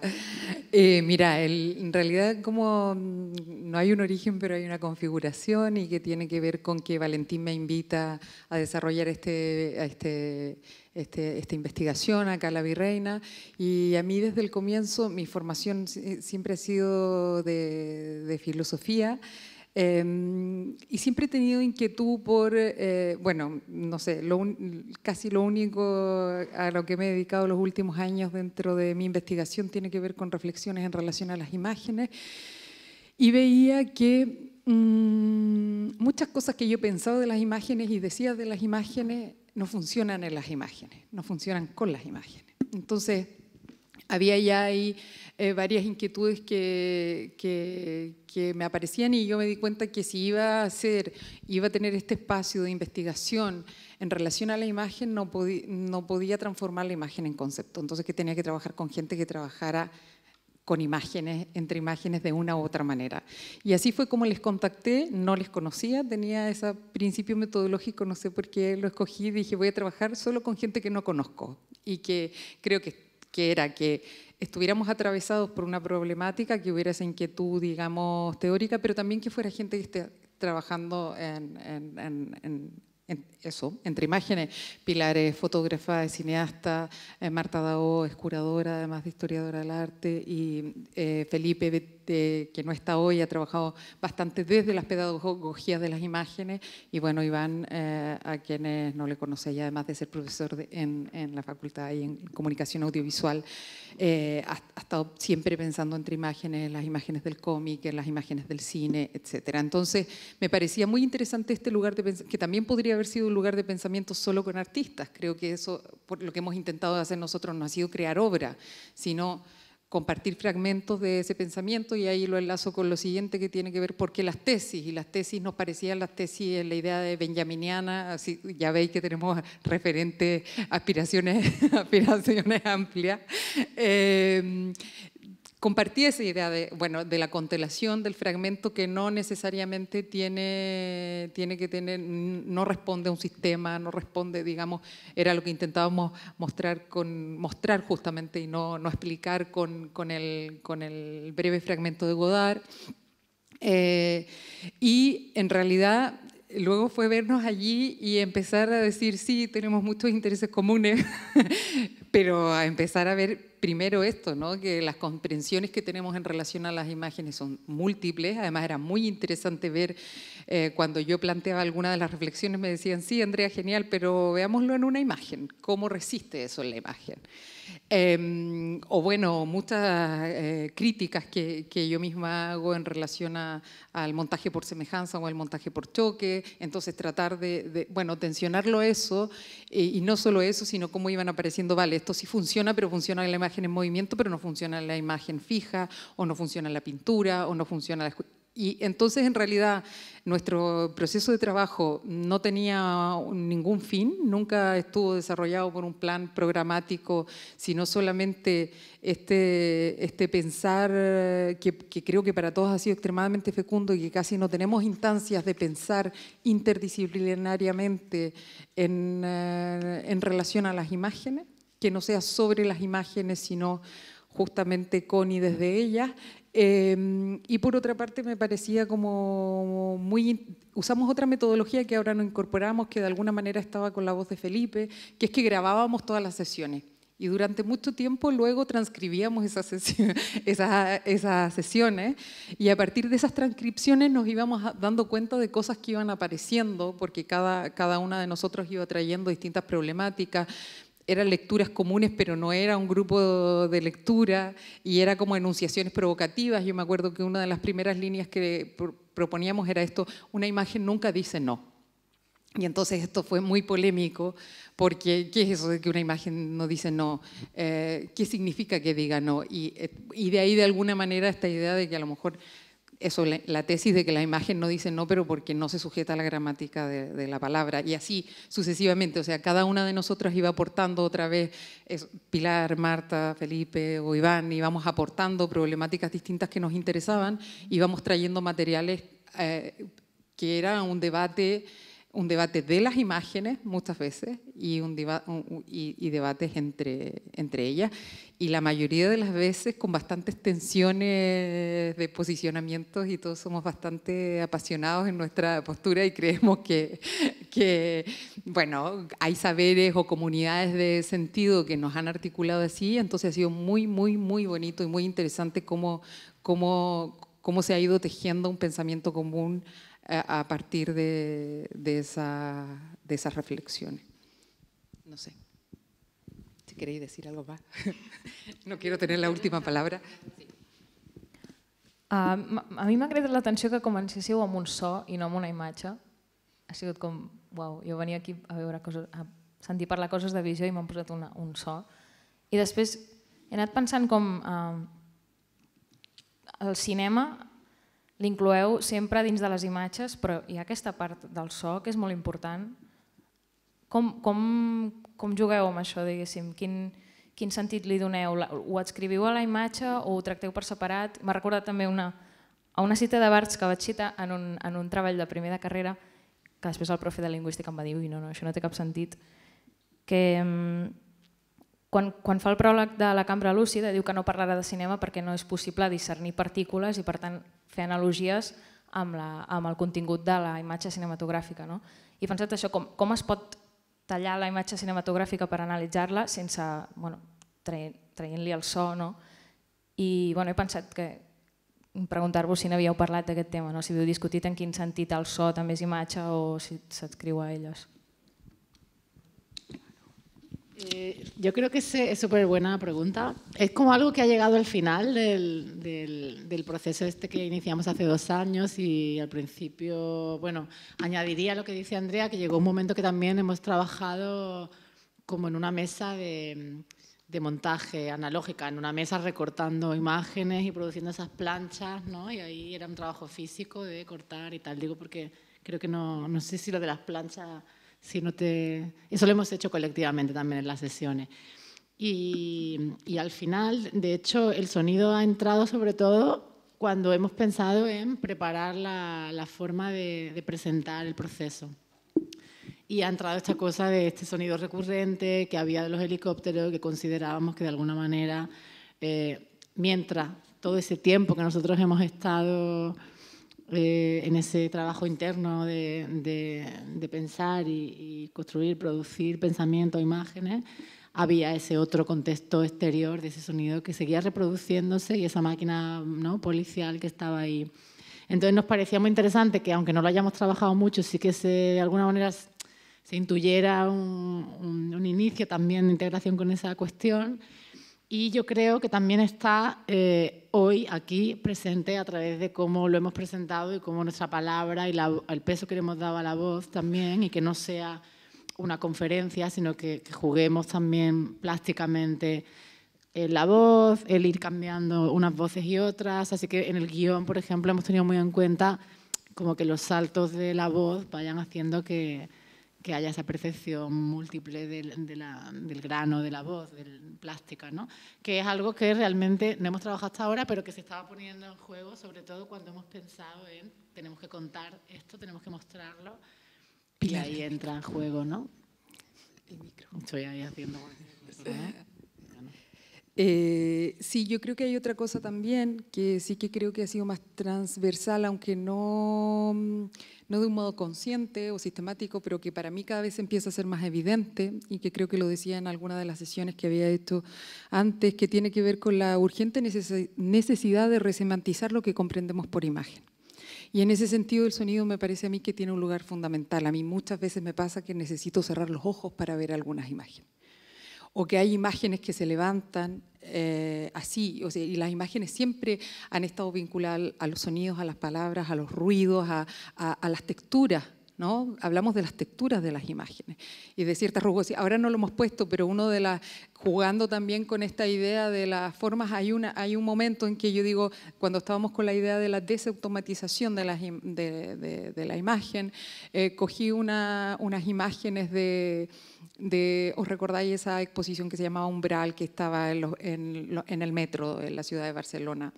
Eh, mira, en realidad como mm, no hay un origen, pero hay una configuración y que tiene que ver con que Valentín me invita a desarrollar este, este, este, esta investigación acá a la Virreina. Y a mí desde el comienzo mi formación siempre ha sido de filosofía. Em, y siempre he tenido inquietud por, eh, bueno, no sé, casi lo único a lo que me he dedicado los últimos años dentro de mi investigación tiene que ver con reflexiones en relación a las imágenes. Y veía que mm, muchas cosas que yo pensaba de las imágenes y decía de las imágenes no funcionan en las imágenes, no funcionan con las imágenes. Entonces, había ya ahí eh, varias inquietudes que, me aparecían y yo me di cuenta que si iba a hacer, iba a tener este espacio de investigación en relación a la imagen, no, no podía transformar la imagen en concepto. Entonces que tenía que trabajar con gente que trabajara con imágenes, entre imágenes de una u otra manera. Y así fue como les contacté, no les conocía, tenía ese principio metodológico, no sé por qué lo escogí, dije voy a trabajar solo con gente que no conozco y que creo que que era que estuviéramos atravesados por una problemática, que hubiera esa inquietud, digamos, teórica, pero también que fuera gente que esté trabajando en, eso, entre imágenes. Pilar es fotógrafa, es cineasta, eh, Marta Dao es curadora, además de historiadora del arte, y eh, Felipe que no está hoy, ha trabajado bastante desde las pedagogías de las imágenes. Y bueno, Iván, eh, a quienes no le conocéis, además de ser profesor en, en, la facultad y en comunicación audiovisual, eh, ha, estado siempre pensando entre imágenes, las imágenes del cómic, en las imágenes del cine, etc. Entonces, me parecía muy interesante este lugar de que también podría haber sido un lugar de pensamiento solo con artistas. Creo que eso, por lo que hemos intentado hacer nosotros, no ha sido crear obra, sino compartir fragmentos de ese pensamiento y ahí lo enlazo con lo siguiente que tiene que ver por las tesis, y las tesis nos parecían las tesis, en la idea de benjaminiana, así, ya veis que tenemos referentes aspiraciones, [LAUGHS] aspiraciones amplias, eh, compartí esa idea de, bueno, de la contelación del fragmento que no necesariamente tiene, tiene que tener, no responde a un sistema, no responde, digamos, era lo que intentábamos mostrar, con, mostrar justamente y no, explicar con, con, el, breve fragmento de Godard. Eh, y en realidad luego fue vernos allí y empezar a decir, sí, tenemos muchos intereses comunes, [LAUGHS] pero a empezar a ver primero esto, que las comprensiones que tenemos en relación a las imágenes son múltiples. Además, era muy interesante ver eh, cuando yo planteaba alguna de las reflexiones, me decían, sí, Andrea, genial, pero veámoslo en una imagen, cómo resiste eso en la imagen. Em, o bueno, muchas eh, críticas que, yo misma hago en relación al montaje por semejanza o al montaje por choque, entonces tratar de, bueno, tensionarlo eso eh, y no solo eso, sino cómo iban apareciendo, vale, esto sí funciona, pero funciona la imagen en movimiento, pero no funciona la imagen fija, o no funciona la pintura, o no funciona la y entonces, en realidad, nuestro proceso de trabajo no tenía ningún fin, nunca estuvo desarrollado por un plan programático, sino solamente este, este pensar que, creo que para todos ha sido extremadamente fecundo y que casi no tenemos instancias de pensar interdisciplinariamente en, eh, en relación a las imágenes, que no sea sobre las imágenes, sino justamente con y desde ellas Em, y por otra parte me parecía como muy... Usamos otra metodología que ahora no incorporamos, que de alguna manera estaba con la voz de Felipe, que es que grabábamos todas las sesiones. Y durante mucho tiempo luego transcribíamos esas, sesiones, [LAUGHS] esas sesiones y a partir de esas transcripciones nos íbamos dando cuenta de cosas que iban apareciendo, porque cada, cada una de nosotros iba trayendo distintas problemáticas, eran lecturas comunes, pero no era un grupo de lectura y era como enunciaciones provocativas. Yo me acuerdo que una de las primeras líneas que proponíamos era esto, una imagen nunca dice no. Y entonces esto fue muy polémico, porque ¿qué es eso de que una imagen no dice no? Eh, ¿Qué significa que diga no? Eh, y de ahí de alguna manera esta idea de que a lo mejor eso, la, tesis de que la imagen no dice no, pero porque no se sujeta a la gramática de, la palabra, y así sucesivamente. O sea, cada una de nosotras iba aportando otra vez, Pilar, Marta, Felipe o Iván, íbamos aportando problemáticas distintas que nos interesaban, íbamos trayendo materiales eh, que era un debate un debate de las imágenes muchas veces y, un debates entre, entre ellas y la mayoría de las veces con bastantes tensiones de posicionamientos y todos somos bastante apasionados en nuestra postura y creemos que, que bueno, hay saberes o comunidades de sentido que nos han articulado así, entonces ha sido muy, muy, muy bonito y muy interesante cómo, cómo, cómo se ha ido tejiendo un pensamiento común Eh, a partir de, de, esa, de esas reflexiones. No sé. Si queréis decir algo más. [LAUGHS] no quiero tener la última palabra. Sí. Uh, ah, a mi m'ha cridat l'atenció que comencéssiu amb un so i no amb una imatge. Ha sigut com, uau, jo venia aquí a veure coses, a sentir parlar coses de visió i m'han posat una, un so. I després he anat pensant com eh, el cinema l'incloeu sempre dins de les imatges, però hi ha aquesta part del so que és molt important. Com, com, com jugueu amb això, diguéssim? Quin, quin sentit li doneu? Ho escriviu a la imatge o ho tracteu per separat? M'ha recordat també una, a una cita de Barts que vaig citar en un, en un treball de primer de carrera, que després el profe de lingüística em va dir, no, no, això no té cap sentit, que mm, quan, quan fa el pròleg de la cambra lúcida diu que no parlarà de cinema perquè no és possible discernir partícules i per tant fer analogies amb, la, amb el contingut de la imatge cinematogràfica. No? I pensat això, com, com es pot tallar la imatge cinematogràfica per analitzar-la sense bueno, traient-li el so. No? I bueno, he pensat que preguntar-vos si n'havíeu parlat d'aquest tema, no? si havíeu discutit en quin sentit el so també és imatge o si s'adscriu a elles. Eh, yo creo que es súper buena pregunta. Es como algo que ha llegado al final del, proceso este que iniciamos hace dos años y al principio, bueno, añadiría lo que dice Andrea, que llegó un momento que también hemos trabajado como en una mesa de, de montaje analógica, en una mesa recortando imágenes y produciendo esas planchas, ¿no? Y ahí era un trabajo físico de cortar y tal. Digo porque creo que no, no sé si lo de las planchas no te... Eso lo hemos hecho colectivamente también en las sesiones. Y, y, al final, de hecho, el sonido ha entrado sobre todo cuando hemos pensado en preparar la, la forma de, presentar el proceso y ha entrado esta cosa de este sonido recurrente que había de los helicópteros, que considerábamos que de alguna manera, eh, mientras todo ese tiempo que nosotros hemos estado eh, en ese trabajo interno de, pensar y, construir, producir pensamientos, imágenes, había ese otro contexto exterior de ese sonido que seguía reproduciéndose y esa máquina ¿no? policial que estaba ahí. Entonces nos parecía muy interesante que, aunque no lo hayamos trabajado mucho, sí que de alguna manera se intuyera un inicio también de integración con esa cuestión y yo creo que también está eh, hoy aquí presente a través de cómo lo hemos presentado y cómo nuestra palabra y el peso que le hemos dado a la voz también y que no sea una conferencia, sino que, juguemos también plásticamente la voz, el ir cambiando unas voces y otras. Así que en el guión, por ejemplo, hemos tenido muy en cuenta como que los saltos de la voz vayan haciendo que, que haya esa percepción múltiple del, de la, del grano, de la voz, del plástica, ¿no? que es algo que realmente no hemos trabajado hasta ahora, pero que se estaba poniendo en juego, sobre todo cuando hemos pensado en tenemos que contar esto, tenemos que mostrarlo, y ahí entra en juego, ¿no? Estoy ahí haciendo... ¿eh? Eh, sí, yo creo que hay otra cosa también que sí que creo que ha sido más transversal, aunque no, mm, no de un modo consciente o sistemático, pero que para mí cada vez empieza a ser más evidente y que creo que lo decía en alguna de las sesiones que había hecho antes, que tiene que ver con la urgente necesidad de resemantizar lo que comprendemos por imagen. Y en ese sentido el sonido me parece a mí que tiene un lugar fundamental. A mí muchas veces me pasa que necesito cerrar los ojos para ver algunas imágenes o que hay imágenes que se levantan eh, así, o y las imágenes siempre han estado vinculadas a los sonidos, a las palabras, a los ruidos, a, las texturas. ¿No? Hablamos de las texturas de las imágenes y de ciertas rugosidades. Ahora no lo hemos puesto, pero uno de las, jugando también con esta idea de las formas, hay, una, hay un momento en que yo digo, cuando estábamos con la idea de la desautomatización de, las, de, la imagen, eh, cogí una, unas imágenes de de, ¿os recordáis esa exposición que se llamaba Umbral, que estaba en, el metro en la ciudad de Barcelona?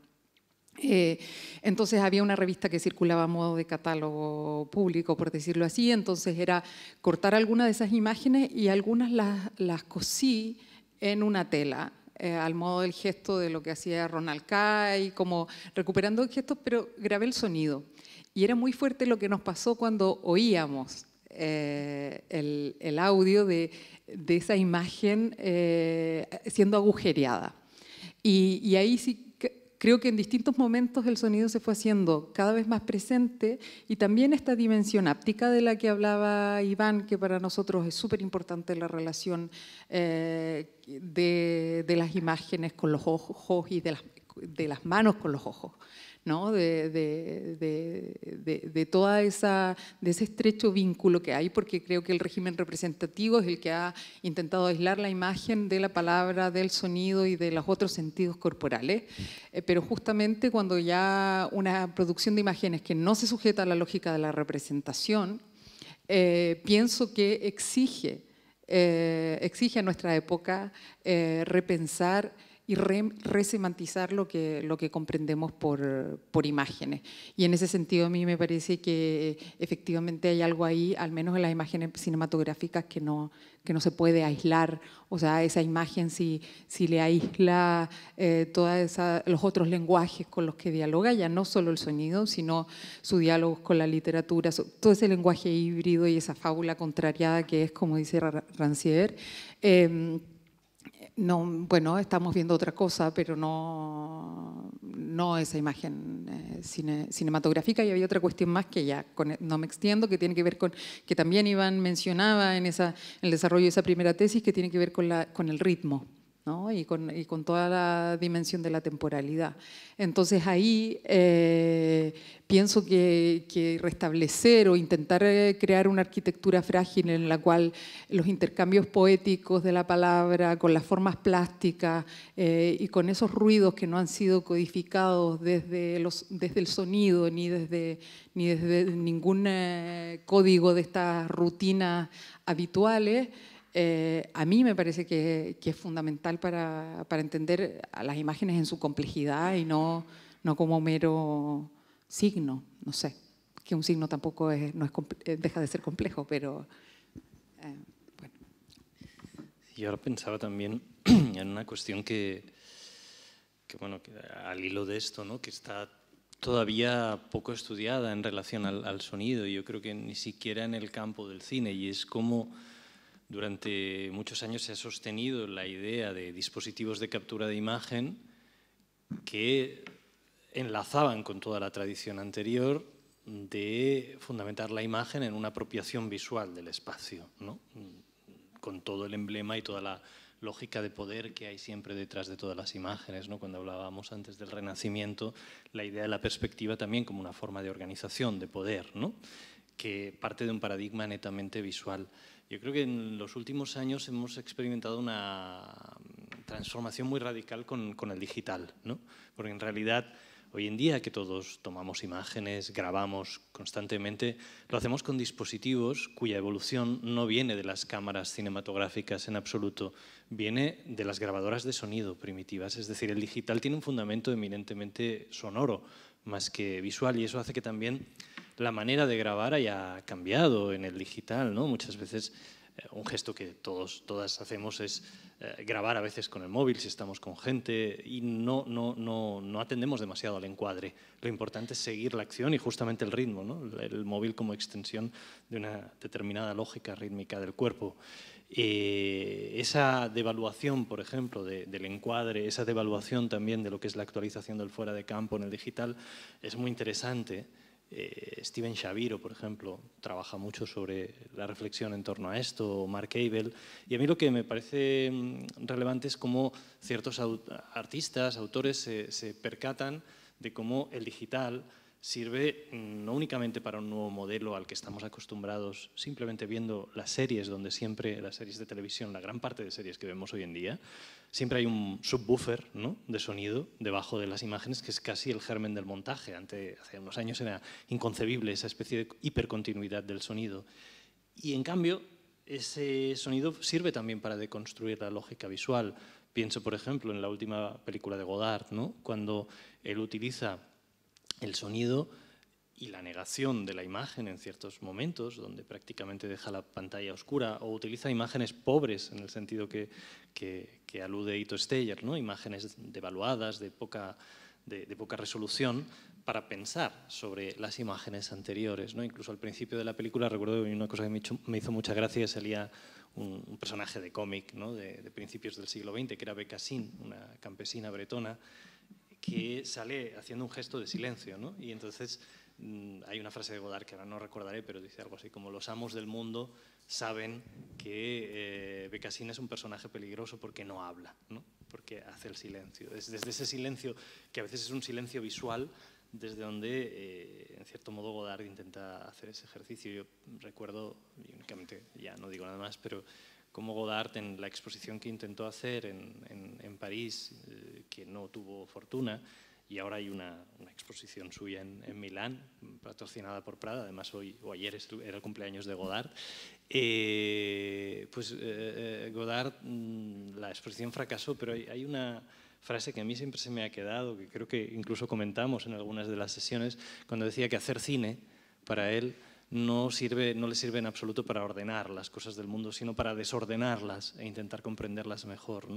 Eh, entonces había una revista que circulaba a modo de catálogo público, por decirlo así, entonces era cortar algunas de esas imágenes y algunas las, cosí en una tela. Eh, al modo del gesto de lo que hacía Ronald Kay, como recuperando gestos, pero grabé el sonido. Y era muy fuerte lo que nos pasó cuando oíamos eh, el, audio de, esa imagen eh, siendo agujereada. Y, ahí sí creo que en distintos momentos el sonido se fue haciendo cada vez más presente y también esta dimensión áptica de la que hablaba Iván, que para nosotros es súper importante la relación eh, de, las imágenes con los ojos y de las manos con los ojos. De, de, toda esa, de ese estrecho vínculo que hay, porque creo que el régimen representativo es el que ha intentado aislar la imagen de la palabra, del sonido y de los otros sentidos corporales. Eh, pero justamente cuando ya una producción de imágenes que no se sujeta a la lógica de la representación, eh, pienso que exige, eh, exige a nuestra época repensar y resemantizar lo que, lo que comprendemos por, por, imágenes. Y en ese sentido a mí me parece que efectivamente hay algo ahí, al menos en las imágenes cinematográficas, que no, que no se puede aislar. O sea, esa imagen si, si le aísla eh, todos los otros lenguajes con los que dialoga, ya no solo el sonido, sino su diálogo con la literatura, todo ese lenguaje híbrido y esa fábula contrariada que es, como dice Rancière. Eh, no, bueno, estamos viendo otra cosa, pero no, esa imagen eh, cinematográfica. Y había otra cuestión más que ya no me extiendo, que tiene que ver con, que también Iván mencionaba en, esa, en el desarrollo de esa primera tesis, que tiene que ver con el ritmo. Y, con, toda la dimensión de la temporalidad. Entonces ahí eh, pienso que, restablecer o intentar eh, crear una arquitectura frágil en la cual los intercambios poéticos de la palabra, con las formas plásticas eh, y con esos ruidos que no han sido codificados desde, el sonido ni desde, ni desde ningún código de estas rutinas habituales, eh, a mí me parece que, es fundamental para, entender a las imágenes en su complejidad y no, no como mero signo, no sé, que un signo tampoco no es, eh, deja de ser complejo, pero eh, bueno. Yo ahora pensaba también [CLEARS THROAT] en una cuestión que, que bueno, al hilo de esto, ¿no? que está todavía poco estudiada en relación al, al sonido, yo creo que ni siquiera en el campo del cine, y es como durante muchos años se ha sostenido la idea de dispositivos de captura de imagen que enlazaban con toda la tradición anterior de fundamentar la imagen en una apropiación visual del espacio, con todo el emblema y toda la lógica de poder que hay siempre detrás de todas las imágenes. Cuando hablábamos antes del Renacimiento, la idea de la perspectiva también como una forma de organización, de poder, que parte de un paradigma netamente visual. Yo creo que en los últimos años hemos experimentado una mm, transformación muy radical con, el digital, ¿no? Porque en realidad hoy en día que todos tomamos imágenes, grabamos constantemente, lo hacemos con dispositivos cuya evolución no viene de las cámaras cinematográficas en absoluto, viene de las grabadoras de sonido primitivas. Es decir, el digital tiene un fundamento eminentemente sonoro más que visual y eso hace que también la manera de grabar haya cambiado en el digital, ¿no? Muchas veces eh, un gesto que todos, todas hacemos es eh, grabar a veces con el móvil si estamos con gente y no, no, no, no, atendemos demasiado al encuadre. Lo importante es seguir la acción y justamente el ritmo, ¿no? el, móvil como extensión de una determinada lógica rítmica del cuerpo. Eh, esa devaluación, por ejemplo, del encuadre, esa devaluación también de lo que es la actualización del fuera de campo en el digital, es muy interesante eh, Steven Shaviro, por ejemplo, trabaja mucho sobre la reflexión en torno a esto, Mark Abel. Y a mí lo que me parece mm, relevante es cómo ciertos artistas, autores, se percatan de cómo el digital sirve mm, no únicamente para un nuevo modelo al que estamos acostumbrados simplemente viendo las series donde siempre las series de televisión, la gran parte de series que vemos hoy en día, siempre hay un subwoofer de sonido debajo de las imágenes que es casi el germen del montaje. Ante, hace unos años era inconcebible esa especie de hipercontinuidad del sonido. Y en cambio, ese sonido sirve también para deconstruir la lógica visual. Pienso, por ejemplo, en la última película de Godard, cuando él utiliza el sonido y la negación de la imagen en ciertos momentos, donde prácticamente deja la pantalla oscura o utiliza imágenes pobres en el sentido que, alude Ito Steyer, ¿no? imágenes devaluadas, de poca, de, poca resolución, para pensar sobre las imágenes anteriores. ¿no? Incluso al principio de la película, recuerdo una cosa que me hizo, me hizo mucha gracia, salía un, personaje de cómic de, principios del siglo XX, que era becasín una campesina bretona, que sale haciendo un gesto de silencio, Y entonces mm, hay una frase de Godard que ahora no recordaré, pero dice algo así como los amos del mundo saben que eh, es un personaje peligroso porque no habla, ¿no? porque hace el silencio. Es desde ese silencio, que a veces es un silencio visual, desde donde, eh, en cierto modo, Godard intenta hacer ese ejercicio. Yo recuerdo, y únicamente ya no digo nada más, pero como Godard en la exposición que intentó hacer en, París, eh, que no tuvo fortuna, y ahora hay una, exposición suya en, Milán, patrocinada por Prada, además hoy o ayer era el cumpleaños de Godard. Eh, pues eh, Godard, mm, la exposición fracasó, pero hay, hay una frase que a mí siempre se me ha quedado, que creo que incluso comentamos en algunas de las sesiones, cuando decía que hacer cine para él no, sirve, no le sirve en absoluto para ordenar las cosas del mundo, sino para desordenarlas e intentar comprenderlas mejor.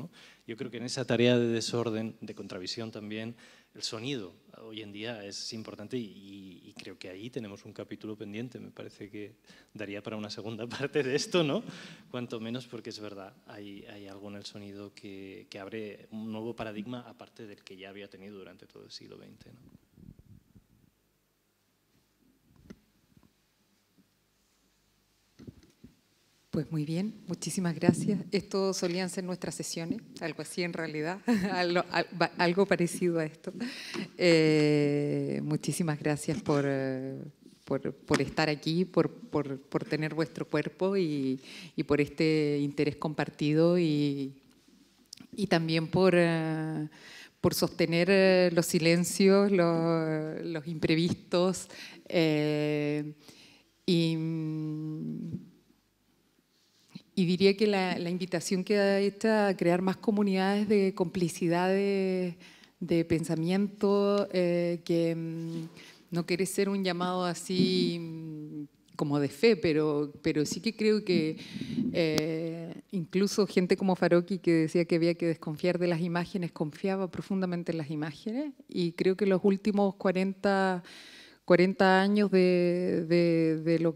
Yo creo que en esa tarea de desorden, de contravisión también, el sonido hoy en día es importante y, creo que ahí tenemos un capítulo pendiente. Me parece que daría para una segunda [LAUGHS] parte de esto, ¿no? Cuanto menos porque es verdad, hay, hay algo en el sonido que, que, abre un nuevo paradigma aparte del que ya había tenido durante todo el siglo XX. Pues muy bien, muchísimas gracias. Esto solían ser nuestras sesiones, algo así en realidad, [LAUGHS] algo, parecido a esto. Eh, muchísimas gracias por, estar aquí, por, tener vuestro cuerpo y, por este interés compartido y, también por... Eh, por sostener eh, los silencios, los, imprevistos y y diría que la, la invitación queda esta a crear más comunidades de complicidad de pensamiento, eh, que mm, no quiere ser un llamado así mm, como de fe, pero, pero sí que creo que eh, incluso gente como Faroqui que decía que había que desconfiar de las imágenes, confiaba profundamente en las imágenes y creo que los últimos 40, 40 años lo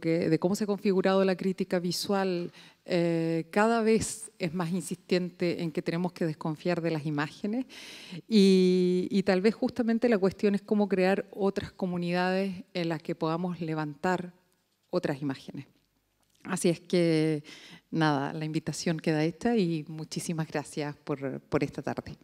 que, de cómo se ha configurado la crítica visual eh, cada vez es más insistente en que tenemos que desconfiar de las imágenes y, tal vez justamente la cuestión es cómo crear otras comunidades en las que podamos levantar otras imágenes. Así es que nada, la invitación queda esta y muchísimas gracias por esta tarde.